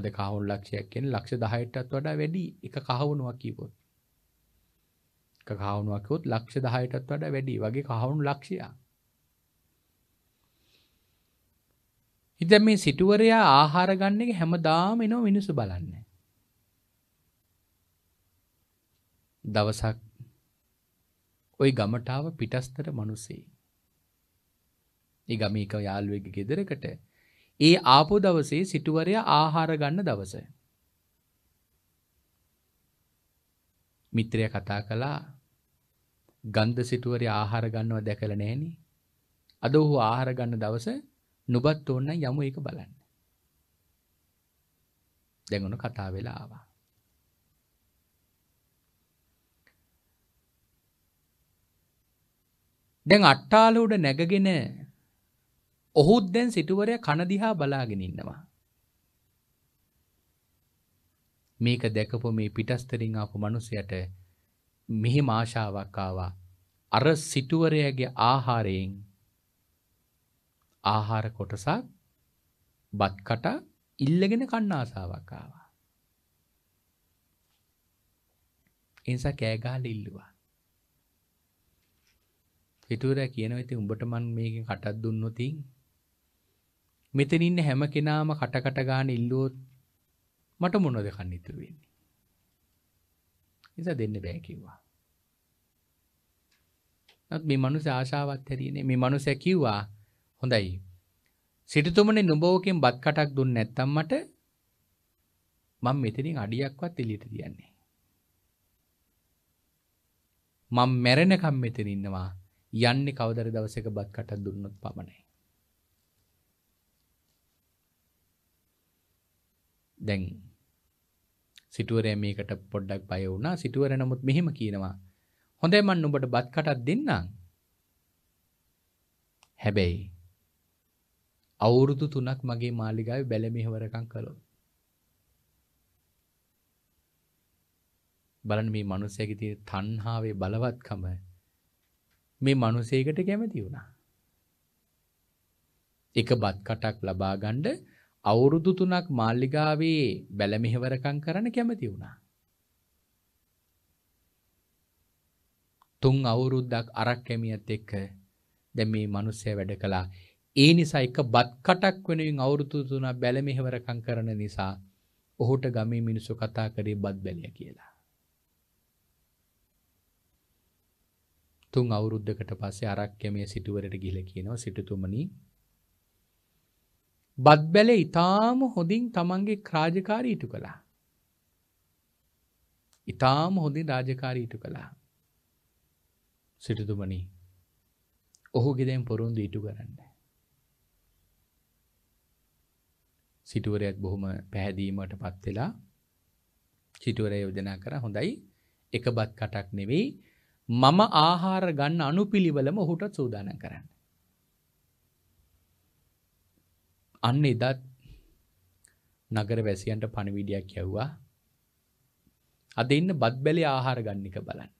අද කහවුණු ලක්ෂයක් කියන්නේ ලක්ෂ 10ටත් වඩා වැඩි එක කහවුණුවක් කියපොත්. එක කහවුණුවක් කිව්වොත් ලක්ෂ 10ටත් වඩා වැඩි වගේ කහවුණු ලක්ෂයක්. ඉතින් මේ සිටුවරයා ආහාර ගන්න එක හැමදාම එනවා මිනිස්සු බලන්නේ. දවසක් ওই ගමටාව පිටස්තර මිනිස්සේ. ඒ ගමේක යාළුවෙක්ගේ ගෙදරකට ඒ ආපු දවසේ සිටුවරයා ආහාර ගන්න දවස. මිත්‍රයා කතා කළා ගන්ධ සිටුවරයා ආහාර ගන්නව දැකලා නැහෙනි. අද ඔහු ආහාර ගන්න දවස නුඹත් ඕන්න යමු ඒක බලන්න. දැන් ඔන කතා වෙලා ආවා. දැන් අට්ටාල උඩ නැගගෙන ඔහුත් දැන් සිටුවරය කනදිහා බලාගෙන ඉන්නවා. මේක දැකපු මේ පිටස්තරින් ආපු මිනිසයාට මෙහෙම ආශාවක් ආවා. අර සිටුවරයාගේ ආහාරයෙන් ආහාර කොටසක් බත් කට ඉල්ලගෙන කන්න ආසාවක් ආවා. එනිසා කෑ ගහලා ඉල්ලුවා. සිටුවරයා කියනවා ඉතින් උඹට මන් මේකෙන් කටක් දුන්නොත් මෙතන ඉන්න හැම කෙනාම කටකට ගන්න ඉල්ලුවොත් මට මොනවද කන්න ඉතුරු වෙන්නේ? නිසා දෙන්න බෑ කිව්වා. නමුත් මේ මිනිස්සු ආශාවත් හැරියනේ මේ මිනිස්සු කිව්වා හොඳයි. සිටුතුමනේ නුඹෝකෙන් බත් කටක් දුන්නේ නැත්තම් මට මම මෙතනින් අඩියක්වත් එළියට තියන්නේ. මම මැරෙනකම් මෙතන ඉන්නවා. යන්නේ කවදර දවසක බත් කටක් දුන්නොත් පමණයි. දැන් සිටුවරය මේකට පොඩ්ඩක් බය වුණා සිටුවර නමුත් මෙහෙම කියනවා හොඳයි මන් නුඹට බත් කටක් දෙන්නම් හැබැයි අවුරුදු 3ක් මගේ මාලිගාවේ බැල මෙහෙවරකම් කළොත් බලන්න මේ මනුස්සයාගේ තියෙන තණ්හාවේ බලවත්කම මේ මිනිසෙකට කැමති වුණා. එක බත් කටක් ලබා ගන්න අවුරුදු 3ක් මාලිගාවේ බැල මෙහෙවරකම් කරන්න කැමති වුණා. තුන් අවුරුද්දක් අරක් කැමියත් එක්ක දැන් මේ මිනිස්සයා වැඩ කළා. ඒ නිසා එක බත් කටක් වෙනුවෙන් අවුරුදු 3ක් බැල මෙහෙවරකම් කරන නිසා ඔහුට ගමේ මිනිස්සු කතා කරේ බත් බැලිය කියලා. තුන් අවුරුද්ධකට පස්සේ අරක්්‍යමය සිටුවරට ගිල කියනවා සිටතුමනි බද්බැල ඉතාම හොඳින් තමන්ගේ ක්‍රාජකාරී ඉටු කළා. ඉතාම හොඳින් රාජකාරී ඉටු කළා. සිටතුමනි ඔහු ගෙදැම් පොරුන්දු ඉටු කරන්න. සිටුවරයත් බොහොම පැහැදීමට පත්වෙලා සිටුවර යෝජනා කර හොඳයි එක බත් කටක් නෙවෙයි මම ආහාර ගන්න අනුපිළිවෙලම ඔහුට සූදානම් කරන්න. අන්න එදත් නගර වැසියන්ට පණවිඩියක් යැව්වා අද ඉන්න බත්බැලේ ආහාර ගන්න එක බලන්න.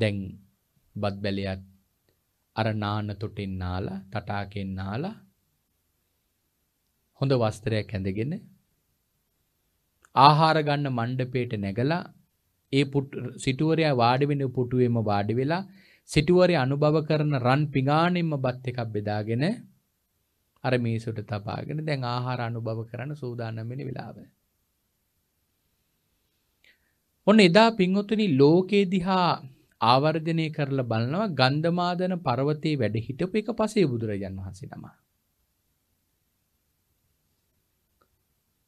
දැන් බත්බැලයත් අර නාන තොටෙන් නාලා තටාකෙන් නාලා හොඳ වස්ත්‍රයක් ඇඳගෙන ආහාර ගන්න මණ්ඩපයට නැගලා ඒ සිටුවරයා වාඩිවෙන පුටුවේම වාඩි වෙලා සිටුවරය අනුභව කරන රන් පිඟානෙම්ම බත් එකක් බෙදාගෙන අර මිනිසුට තබාගෙන දැන් ආහාර අනුභව කරන සූදානම් වෙන වෙලාව. ඔන්න එදා පින්වතුනි ලෝකේ දිහා ආවර්ජනය කරලා බලනවා ගන්ධමාදන පර්වතයේ වැඩ හිටපු එක පසේ බුදුරජාන් වහන්සේ නම.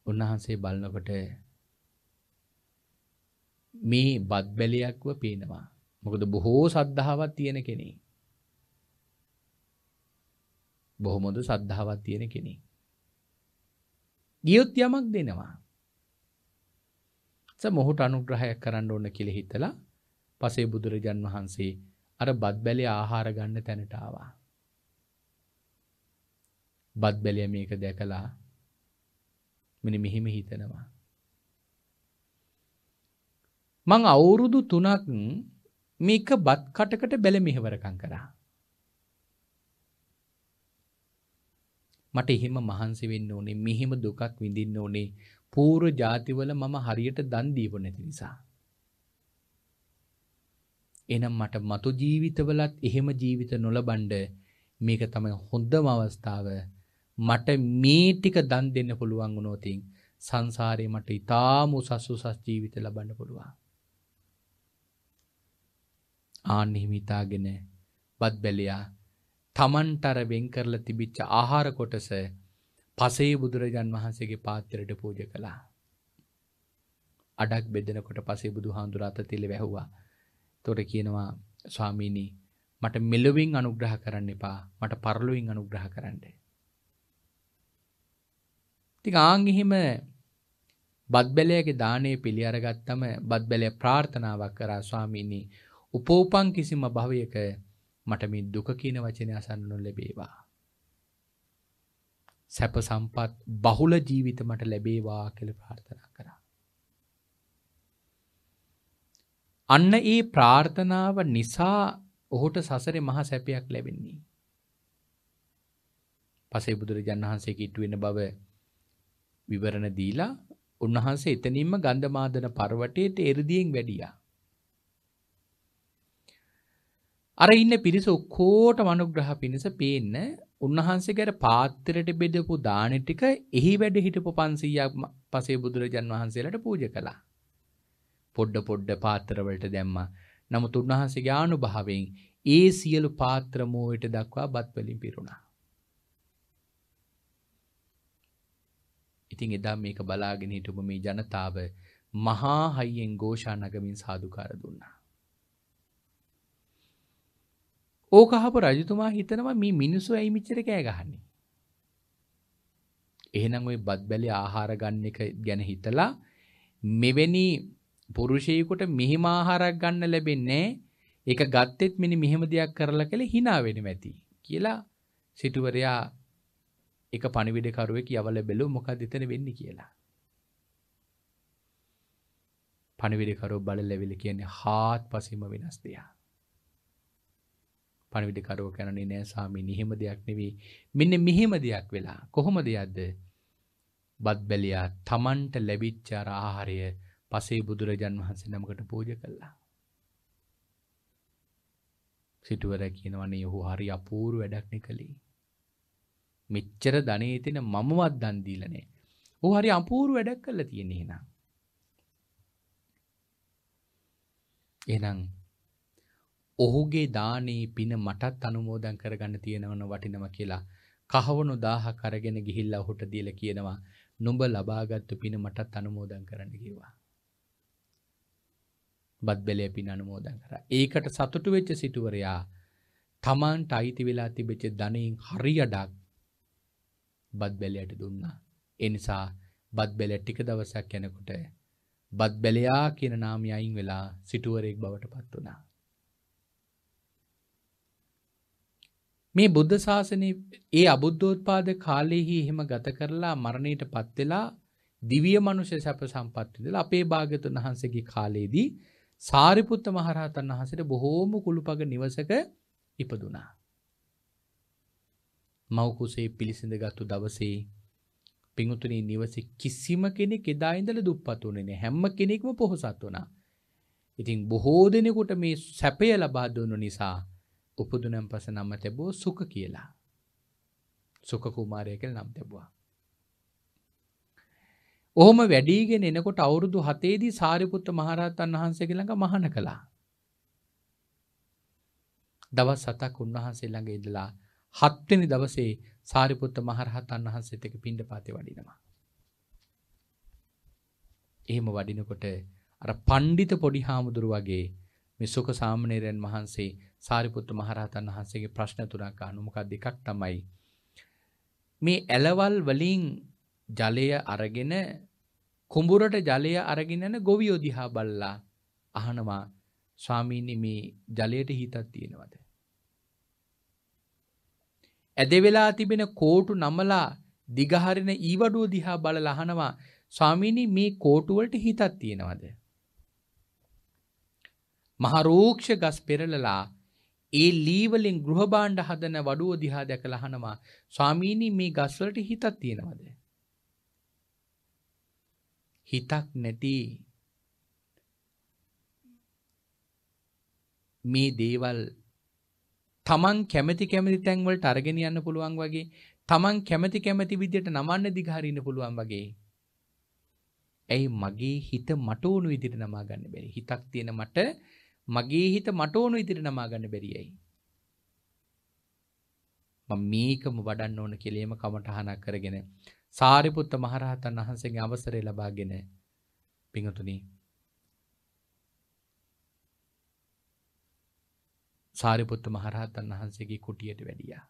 උන්වහන්සේ බලනකොට මේ බත් බැලයක්ව පේනවා. මොකද බොහෝ සද්ධාවක් තියෙන කෙනෙක්. බොහොම හොඳ සද්ධාවක් තියෙන කෙනෙක්. ගියොත් යමක් දෙනවා. ස මොහොට අනුග්‍රහයක් කරන්න ඕන කියලා හිතලා පසේ බුදුරජාන් වහන්සේ අර බත් බැලේ ආහාර ගන්න තැනට ආවා. බත් බැලිය මේක දැකලා මෙන්න මෙහිම හිතනවා. මං අවුරුදු තුනක් මේක බත් කටකට බැල මෙහෙවරකම් කරා. මට එහෙම මහන්සි වෙන්න ඕනේ මෙහෙම දුකක් විඳින්න ඕනේ පූර්ව ජාතිවල මම හරියට දන් දීව නැති නිසා. එනම් මට මතු ජීවිතවලත් එහෙම ජීවිත නොලබන්ඩ මේක තමයි හොඳම අවස්ථාව මට මේ ටික දන් දෙන්න පුළුවන් වුණෝතින් සංසාරේ මට ඉතාම උසස් උසස් ජීවිත ලබන්න පුළුවන්. ආන්නෙහිම හිතාගෙන බත් බැලයා තමන්ටර වෙන් කරලා තිබිච්ච ආහාර කොටස පසේ බුදුරජාන් වහන්සේගේ පාත්‍රයට පූජ කළා. අඩක් බෙදෙනකොට පසේ බුදුහාඳුර අත තිල වැහුවා. එතකොට කියනවා ස්වාමීනි මට මෙලොවින් අනුග්‍රහ කරන්න එපා. මට පරලොවින් අනුග්‍රහ කරන්න. ඉතින් ආන් එහෙම බත් බැලයාගේ දාණය පිළි අරගත්තම බත් බැලයා ප්‍රාර්ථනාවක් කරා ස්වාමීනි උපෝපං කිසිම භවයක මට මේ දුක කියන වචනේ අසන්න ලැබේවා. සැප සම්පත් බහුල ජීවිත මට ලැබේවා කියලා ප්‍රාර්ථනා කරා. අන්න ඒ ප්‍රාර්ථනාව නිසා ඔහුට සසරේ මහ සැපයක් ලැබෙන්නේ. පසේ බුදුරජාණන් වහන්සේ කිට්ටුවෙන බව විවරණ දීලා උන්වහන්සේ එතනින්ම ගන්ධමාදන පර්වතයට එ르දියෙන් වැඩියා. අර ඉන්න පිරිස ඔක්කෝට මනුග්‍රහ පිණිස පේන්න උන්වහන්සේකට පාත්තරට බෙදපු දාන ටික එහි වැඩ හිටපු 500ක් පසේ බුදුරජාන් වහන්සේලාට පූජා කළා. පොඩ පොඩ පාත්‍ර වලට දැම්මා. නමුත් උන්වහන්සේගේ ආනුභාවයෙන් ඒ සියලු පාත්‍ර මෝයට දක්වා බත් වලින් පිරුණා. ඉතින් එදා මේක බලාගෙන හිටපු මේ ජනතාව මහා හයියෙන් ഘോഷා නගමින් සාදුකාර දුන්නා. ඕක අහපු රජතුමා හිතනවා මේ මිනිස්සු ඇයි මෙච්චර කෑ ගහන්නේ? එහෙනම් ওই බත් බැලි ආහාර ගන්න එක ගැන හිතලා මෙවැනි පුරුෂයෙකුට මෙහිම ආහාරයක් ගන්න ලැබෙන්නේ ඒක ගත්තෙත් මෙනි මෙහෙම දෙයක් කරලා කියලා hina වෙනවා ඇති කියලා සිටුවරයා එක පණිවිඩ කරුවෙක් යවල බැලුව මොකද එතන වෙන්නේ කියලා. පණිවිඩ කරුව බලලවිල කියන්නේ හාත්පසින්ම වෙනස් දෙයක්. පණවිඩකරෝ කැනනේ නෑ සාමීන් එහෙම දෙයක් නෙවෙයි. මෙන්න මෙහෙම දෙයක් වෙලා කොහොමද යද්ද? බත් බැලියා Tamanට ලැබිච්ච ආහාරය පසේ බුදුරජාන් වහන්සේ නමකට පූජා කළා. සිටුවර කියනවනේ ඔහු හරි අපූර්ව වැඩක් නෙකලී. මෙච්චර ධනේ තින මමවත් දන් දීලා නෑ. ඔහු හරි අපූර්ව වැඩක් කළා තියෙන එහෙනම්. එහෙනම් ඔහුගේ දානේ පින මටත් අනුමෝදන් කරගන්න තියෙනවන වටිනම කියලා කහවණු 1000 කරගෙන ගිහිල්ලා ඔහුට දීලා කියනවා නුඹ ලබාගත්තු පින මටත් අනුමෝදන් කරන්න කිව්වා. බත්බැලේ පින අනුමෝදන් කරා. ඒකට සතුටු වෙච්ච සිටුවරයා තමන්ට අයිති වෙලා තිබෙච්ච ධනෙන් හරියඩක් බත්බැලයට දුන්නා. ඒ නිසා බත්බැලය ටික දවසක් යනකොට බත්බැලයා කියන නාමය අයින් වෙලා සිටුවරෙක් බවට පත් වුණා. මේ බුද්ධ ශාසනය ඒ අබුද්ධෝත්පාද කාලයෙහි එහෙම ගත කරලා මරණයට පත් වෙලා දිව්‍ය මනුෂ්‍ය සැප සම්පත් විඳලා අපේ භාග්‍යතුන් වහන්සේගේ කාලයේදී සාරිපුත්ත මහරහතන් වහන්සේට බොහෝම කුළුපග නිවසක ඉපදුනා. මව් කුසේ පිළිසිඳගත්තු දවසේ පිඟුතුනි නිවසේ කිසිම කෙනෙක් එදා ඉඳලා දුප්පත් වුණේ නැහැ. හැම කෙනෙක්ම පොහොසත් වුණා. ඉතින් බොහෝ දෙනෙකුට මේ සැපය ලබා දුන්නු නිසා උපදුනම් පස නම තැබූ සුක කියලා. සුක කුමාරය කළ නම් තැබවා. ඔහොම වැඩීගෙන එනකොට අවුරුදු හතේදී සාරිපුත්ත මහරහතන් වහන්සේ ළඟ මහන කළා. දවස් සතක් උන්වහන්සේ ළඟ ඉඳලා හත්වෙනි දවසේ සාරිපුත්ත මහරහතන් වහන්සේතක පිණ්ඩ පාති වඩිනවා. එහෙම වඩිනකොට අර පණ්ඩිත පොඩි හාමුදුරු වගේ මේ සුක සාමණේරයන් වහන්සේ සාරිපුත්‍ර මහරහතන් වහන්සේගේ ප්‍රශ්න තුනක් අනුමක දෙකක් තමයි. මේ ඇලවල් වලින් ජලය අරගෙන කුඹුරට ජලය අරගෙනන ගොවියෝ දිහා බල්ලා අහනවා ස්වාමීනි මේ ජලයට හිතක් තියෙනවද. ඇදවෙලා තිබෙන කෝටු නමලා දිගහරින ඊවඩුව දිහා බල ලහනවා ස්වාමීනි මේ කෝටුවලට හිතත් තියෙනවද. මහරෝක්ෂ ගස් පෙරලලා ඒ ලීවලින් ගෘහබාණ්ඩ හදන වඩුව දිහා දැකලා අහනවා ස්වාමීනි මේ ගස්වලට හිතක් තියෙනවද? හිතක් නැති මේ දේවල් තමන් කැමති කැමති තැන් වලට අරගෙන යන්න පුළුවන් වගේ තමන් කැමති කැමති විදියට නමන්න දිගහරින්න පුළුවන් වගේ ඇයි මගේ හිත මට ඕන විදිහට නමා ගන්න බැරි හිතක් තියෙන මට මගේ හිත මට ඕන ඉදිරි නමා ගන්න බැරියයි. මම මේකම වඩන්න ඕන කියලා එම කමටහනක් කරගෙන සාරිපුත්ත මහරහතන් වහන්සේගේ අවසරය ලබාගෙන පිඟුතුනි සාරිපුත්ත මහරහතන් වහන්සේගේ කුටියට වැඩියා.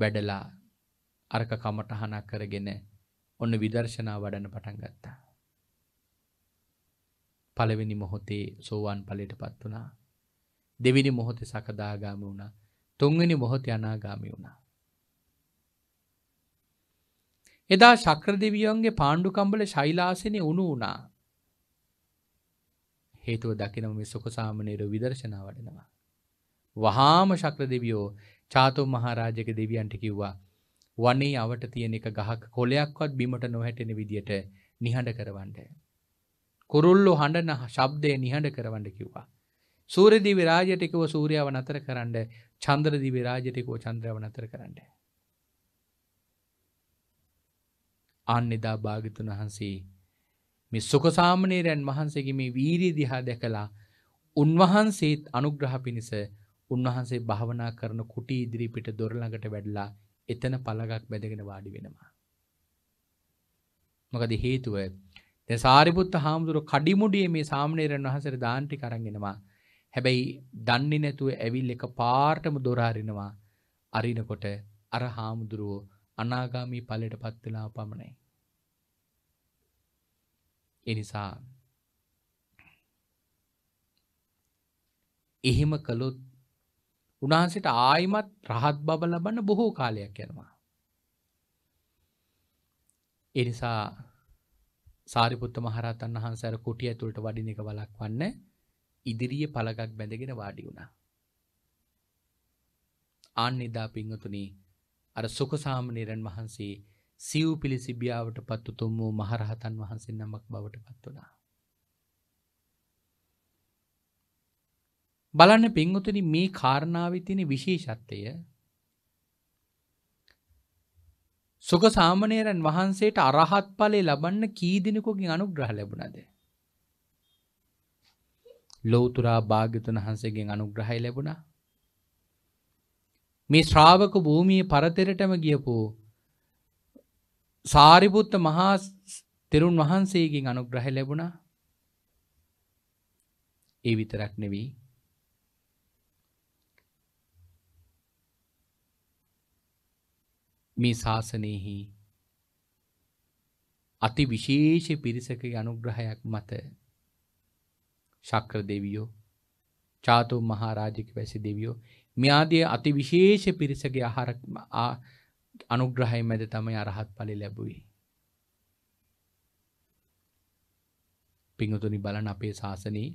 වැඩලා අරක කමටහනක් කරගෙන ඔන්න විදර්ශනා වඩන්න පටන් ගත්තා. පළවෙනි මොහොතේ සෝවාන් පලට පත් වනා දෙවිනි මොහොතේ සකදාගාමි වුණා තුන්වෙනි මොහොත යනාගාමි වුණා. එදා ශක්‍ර දෙවියන්ගේ පාණ්ඩුකම්බල ශෛලාසනය උුණු වුණා හේතුව දකිනම සොකසාමනේර විදර්ශනා වඩනවා. වහාම ශක්‍ර දෙවියෝ චාතෝ මහාරාජක දෙවියන්ට කිව්වා වනේ අවට තියෙන එක ගහක් කොලයක්වත් බිමට නොහැටෙන විදියට නිහඬ කරවන්ට. කුරුල්ලු හඬන ශබ්දය නිහඬ කරවන්න කිව්වා. සූරදිවි රාජටිකව සූරයාව නතර කරන්න චන්ද්‍රදිවි රාජටිකෝ චන්ද්‍රව නතර කරන්න. අන්නෙදා භාගිතුන් වහන්සේ මෙ සුකසාමනේරයන් වහන්සේගේ මේ වීරී දිහා දැකලා උන්වහන්සේත් අනුග්‍රහ පිණිස උන්වහන්සේ භාවනා කරන කුටි ඉදිරිපිට දොරළඟට වැඩලා එතන පළගක් බැදගෙන වාඩි වෙනවා. මොකද හේතුව දැන් සාරිපුත්ත හාමුදුර කඩිමුඩියේ මේ සාමණේරයන් වහන්සේට දාන ටික අරන්ගෙනවා. හැබැයි දන්නේ නැතුව ඇවිල් එක පාරටම දොර අරිනවා. අරිනකොට අර හාමුදුරුව අනාගාමී ඵලයට පත් වෙලා පමණයි. ඒ නිසා එහෙම කළොත් උන්වහන්සේට ආයිමත් රහත් බව ලබන්න බොහෝ කාලයක් යනවා. ඒ නිසා සාරිපුත්ත මහරහතන් වහන්සේ කුටිය ඇතුළට වඩින එක වළක්වන්න ඉදිරියේ පළකක් බැඳගෙන වාඩි වුණා. ආන් එදා පින්වතුනි අර සුඛ සාමණේරයන් වහන්සේ සිව් පිළිසිබියාවට පත් උතුම් වූ මහරහතන් වහන්සේ නමක් බවට පත් වුණා. බලන්න පින්වතුනි මේ කාරණාවේ තියෙන විශේෂත්වය සුග සාමණේරයන් වහන්සේට අරහත් ඵලය ලබන්න කී දිනකකින් අනුග්‍රහ ලැබුණද? ලෞතුරා භාග්‍යතුන් වහන්සේගෙන් අනුග්‍රහය ලැබුණා. මේ ශ්‍රාවක භූමියේ පරතරටම ගියපු සාරිපුත්ත මහා තෙරුන් වහන්සේගෙන් අනුග්‍රහය ලැබුණා. ඒ විතරක් නෙවෙයි මේ ශාසනයෙහි අති විශේෂ පිරිසකගේ අනුග්‍රහයක් මත ශක්‍ර දෙවියෝ චාතු මහරාජික වැසි දෙවියෝ මෙයාදී අති විශේෂ පිරිසගේ ආහාර අනුග්‍රහය මැද තමයි අරහත් ඵල ලැබුවේ. පිංගුතුනි බලන අපේ ශාසනයේ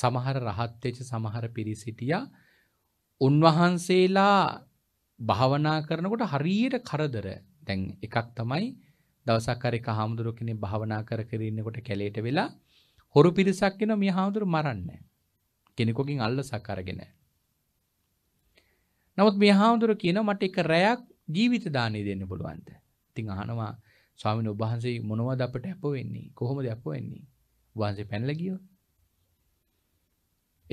සමහර රහත් වෙච්ච සමහර පිරිසිටියා උන්වහන්සේලා භාවනා කරනකොට හරියට කරදර දැන් එකක් තමයි දවසක් හරි එක හාමුදුරුවෝ කෙනෙක් භාවනා කර කර ඉන්නකොට කැලේට වෙලා හොරු පිරිසක් එනවා මේ හාමුදුරුවෝ මරන්නේ කෙනෙකුගෙන් අල්ලසක් අරගෙන නමුත් මේ හාමුදුරුවෝ කියනවා මට එක රැයක් ජීවිත දාණය දෙන්න පුළුවන්ද ඉතින් අහනවා ස්වාමීන් වහන්සේ මොනවද අපට අප වෙන්නේ කොහොමද අප වෙන්නේ වහන්සේ පැනලා ගියෝ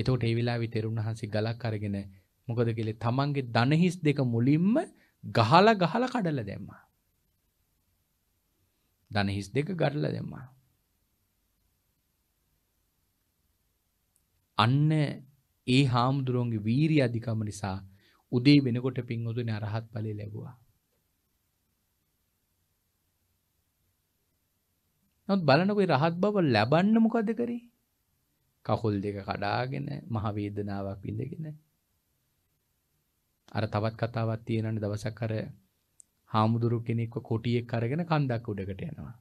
එතකොට ඒ වෙලාවේ තෙරුණ වහන්සේ ගලක් අරගෙන මොකද කෙලේ තමන්ගේ දනහිස් දෙක මුලින්ම ගහල ගහල කඩල දෙම්මා. දනහිස් දෙක ගඩල දෙම්මා. අන්න ඒ හාමුදුරුවන්ගේ වීරි අධිකම නිසා උදේ වෙනකොට පින්වතුනි අරහත් ඵලය ලැබුවා. නමුත් බලනකොට රහත් බව ලැබන්න මොකද කරේ? කකුල් දෙක කඩාගෙන මහ වේදනාවක් විඳගෙන අර තවත් කතාවක් තියෙනනේ දවසක් අර හාමුදුරු කෙනෙක්ව කොටියෙක් අරගෙන කන්දක් උඩකට යනවා.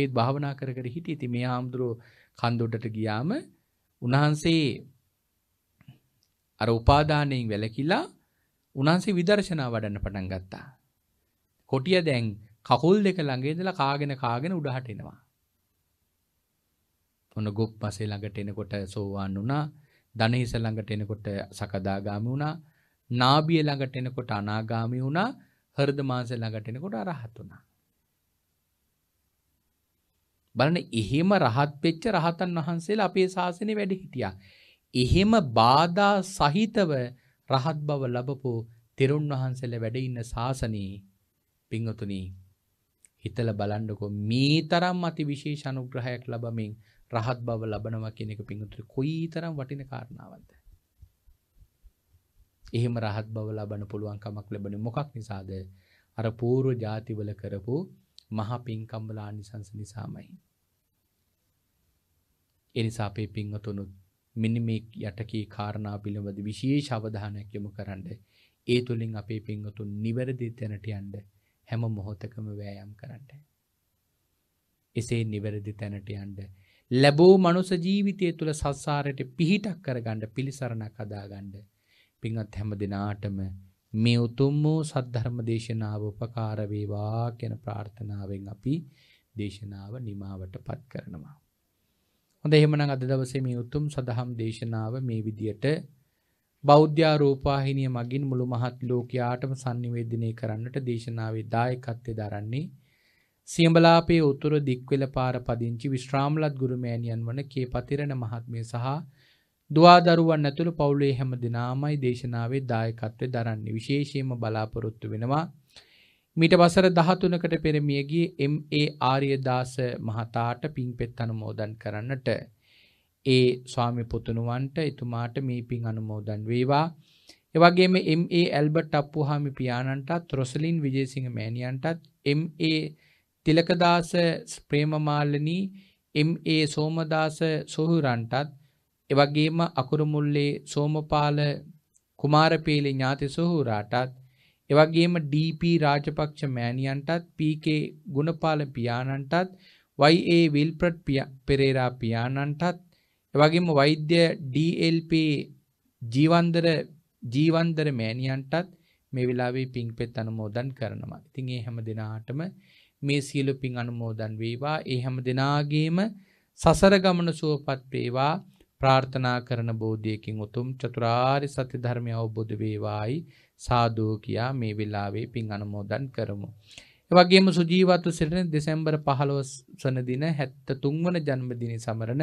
ඒත් භාවනා කර කර හිටියේ ඉතින් මේ හාමුදුරුව කන්දොඩට ගියාම උන්වහන්සේ අර උපාදානයෙන් වැළකීලා උන්වහන්සේ විදර්ශනා වඩන්න පටන් ගත්තා. කොටිය දැන් කකුල් දෙක ළඟ ඉඳලා කාගෙන කාගෙන උඩහට එනවා. ඔන්න ගොක් පසේ ළඟට එනකොට සෝවාන් වුණා. ධනේස ළඟට එනකොට සකදාගාමි වුණා. නාභිය ළඟට එනකොට අනාගාමී වුණා. හෘද මාංශය ළඟට එනකොට අරහත් වුණා. බලන්න එහෙම රහත් වෙච්ච රහතන් වහන්සේලා අපේ ශාසනේ වැඩ හිටියා. එහෙම බාධා සහිතව රහත් බව ලැබපු තෙරුන් වහන්සේලා වැඩ ඉන්න ශාසනේ පිංගතුනි හිතලා බලන්නකෝ මේ තරම් අති විශේෂ අනුග්‍රහයක් ලැබමින් රහත් බව ලබනවා කියන එක පිංගතුනි කොයිතරම් වටින කාරණාවක්ද? එහෙම රහත් බව ලබන පුළුවන්කමක් ලැබෙන මොකක් නිසාද අර පූර්ව ජාතිවල කරපු මහා පින්කම්බලා නිසංස නිසාමයි. එනිසා අපේ පිංහතුනුත් මිනිමෙක් යටකී කාරණා පිළිබඳ විශේෂ අවධානයක් යොමු කරන්න ඒ තුළින් අපේ පිංහතුන් නිවැරදි තැනට යන්ඩ හැම මොහොතකම වෑයම් කරන්න. එසේ නිවැරදි තැනට යන්ඩ ලැබෝ මනුස ජීවිතය තුළ සස්සාරයට පිහිටක් කරගණ්ඩ පිළිසරණක් කදාගණ්ඩ පින්වත් හැම දිනාටම මේ උතුම් වූ සද්ධර්ම දේශනාව උපකාර වේවා කියන ප්‍රාර්ථනාවෙන් අපි දේශනාව නිමාවටපත් කරනවා. හොඳ එහෙමනම් අද දවසේ මේ උතුම් සදහම් දේශනාව මේ විදියට බෞද්ධ රූපවාහිනිය මගින් මුළු මහත් ලෝකයාටම sannivedanaya කරන්නට දේශනාවේ දායකත්වයෙන් දරන්නේ සියඹලාපේ උතුරු දික්වල පාර පදිංචි විශ්‍රාමලත් ගුරුමෑණියන් වන කේ පතිරණ මහත්මිය සහ දවාදරුවන් ඇතුළ පවුලේ හැම දෙනාමයි දේශනාවේ දායකත්වය දරන්නේ විශේෂයම බලාපොරොත්තු වෙනවා. මීට වසර දහතුනකට පෙරමියගේ MA ආර්යදාස මහතාට පින් පෙත් අනුමෝදන් කරන්නට. ඒ ස්වාමි පුතුණුවන්ට එතුමාට මේ පින් අනුමෝදන් වේවා. එවගේම MA ඇල්බට් අප්පුහාමි පියාණන්ටත් රොසලින් විජේසිංහ මෑණියන්ටත් MA තිලකදාස ප්‍රේමමාලනී MA සෝමදාස සොහුරන්ටත් ඒ වගේම අකුරුමුල්ලේ සෝමපාල කුමාරපීල ඥාති සොහොරාටත් ඒ වගේම ඩී.පී. රාජපක්ෂ මෑණියන්ටත් පී.කේ. ගුණපාල පියාණන්ටත් වයි.ඒ. විල්ප්‍රට් පෙරේරා පියාණන්ටත් ඒ වගේම වෛද්‍ය ඩී.එල්.පී. ජීවන්දර ජීවන්දර මෑණියන්ටත් මේ වෙලාවේ පින් පෙත් අනුමෝදන් කරනවා. ඉතින් ඒ හැම දිනාටම මේ සියලු පින් අනුමෝදන් වේවා. ඒ හැම දිනාගේම සසර ගමන සුවපත් වේවා. ප්‍රාර්ථනා කරන බෝධියකින් උතුම් චතුරාර්ය සත්‍ය ධර්මය අවබෝධ වේවායි සාදු කියා මේ වෙලාවේ පින් අනුමෝදන් කරමු. ඒ වගේම සුජීවත්ව සිටින දෙසැම්බර් 15 වන දින 73 වන ජන්මදිනය සමරන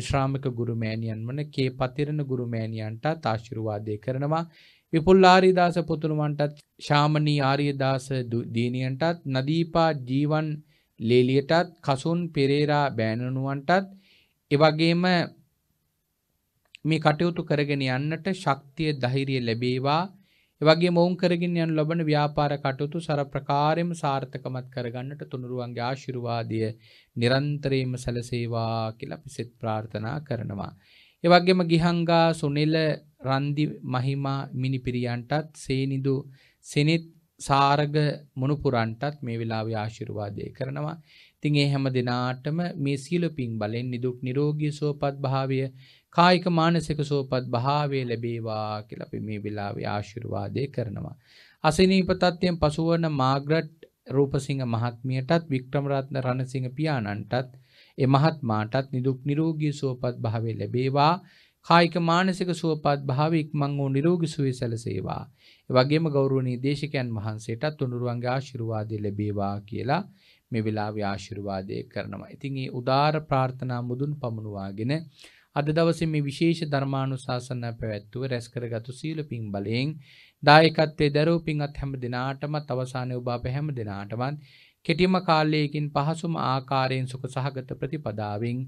විශ්‍රාමික ගුරුමෑණියන් වන කේ පතිරණ ගුරුමෑණියන්ටත් ආශිර්වාදය කරනවා. විපුල් ආරියදාස පුතුණුවන්ටත් ශාමණී ආරියදාස දීනියන්ටත් නදීපා ජීවන් ලේලියටත් කසුන් පෙරේරා බෑනනුවන්ටත් එවගේම මේ කටයුතු කරගෙන යන්නට ශක්තිය ධෛර්යය ලැබේවා. ඒ වගේම ඔවුන් කරගෙන යන ලබන ව්‍යාපාර කටයුතු සරප්‍රකාරයෙන්ම සාර්ථකමත් කරගන්නට තුනුරුවන්ගේ ආශිර්වාදය නිරන්තරයෙන්ම සැලසේවා කියලා අපි සෙත් ප්‍රාර්ථනා කරනවා. ඒ වගේම ගිහංගා සුනිල රන්දි මහිමා මිනිපිරියන්ටත් සේනිදු සෙනෙත් සාරග මොනුපුරන්ටත් මේ වෙලාවේ ආශිර්වාදය කරනවා. ඉතින් ඒ හැම දිනාටම මේ සීල පිං බලෙන් නිදුක් නිරෝගී සුවපත් භාවය කායික මානසික සුවපත් භාවය ලැබේවා කියලා අපි මේ වෙලාවේ ආශිර්වාදේ කරනවා. අසනීප තත්ත්වයෙන් පසුවන මාග්‍රට් රූපසිංහ මහත්මියටත් වික්‍රමරත්න රණසිංහ පියාණන්ටත් ඒ මහත්මාටත් නිදුක් නිරෝගී සුවපත් භාවය ලැබේවා. කායික මානසික සුවපත් භාවය ඉක්මන් වූ නිරෝගී සුවය සැලසේවා. ඒ වගේම ගෞරවනීය දේශකයන් වහන්සේටත් උනුරුවන්ගේ ආශිර්වාදය ලැබේවා කියලා මේ වෙලාවේ ආශිර්වාදය කරනවා. ඉතින් මේ උදාාර ප්‍රාර්ථනා මුදුන් පමුණවාගෙන අද දවසේ මේ විශේෂ ධර්මානුශාසන පැවැත්වුව රැස් කරගතු සීල පින් බලයෙන් දායකත්වයේ දරෝ පින්වත් හැම දිනාටමත් අවසානයේ ඔබ අප හැම දිනාටමත් කෙටිම කාලයකින් පහසුම ආකාරයෙන් සුඛ සහගත ප්‍රතිපදාවෙන්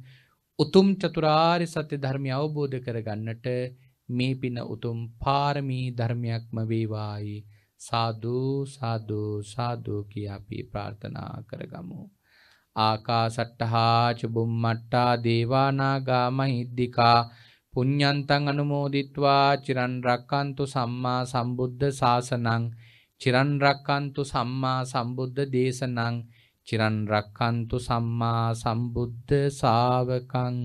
උතුම් චතුරාර්ය සත්‍ය ධර්මය අවබෝධ කරගන්නට මේ පින උතුම් පාරමී ධර්මයක්ම වේවායි සාදු සාදු සාදු කියා අපි ප්‍රාර්ථනා කරගමු ආකාසට්ටහා චුබුම්මට්ටා දේවානාගා මහිද්దికා පුඤ්ඤන්තං අනුමෝදිත්වා චිරන් රක්칸තු සම්මා සම්බුද්ධ ශාසනං චිරන් රක්칸තු සම්මා සම්බුද්ධ දේශනං චිරන් රක්칸තු සම්මා සම්බුද්ධ ශාවකං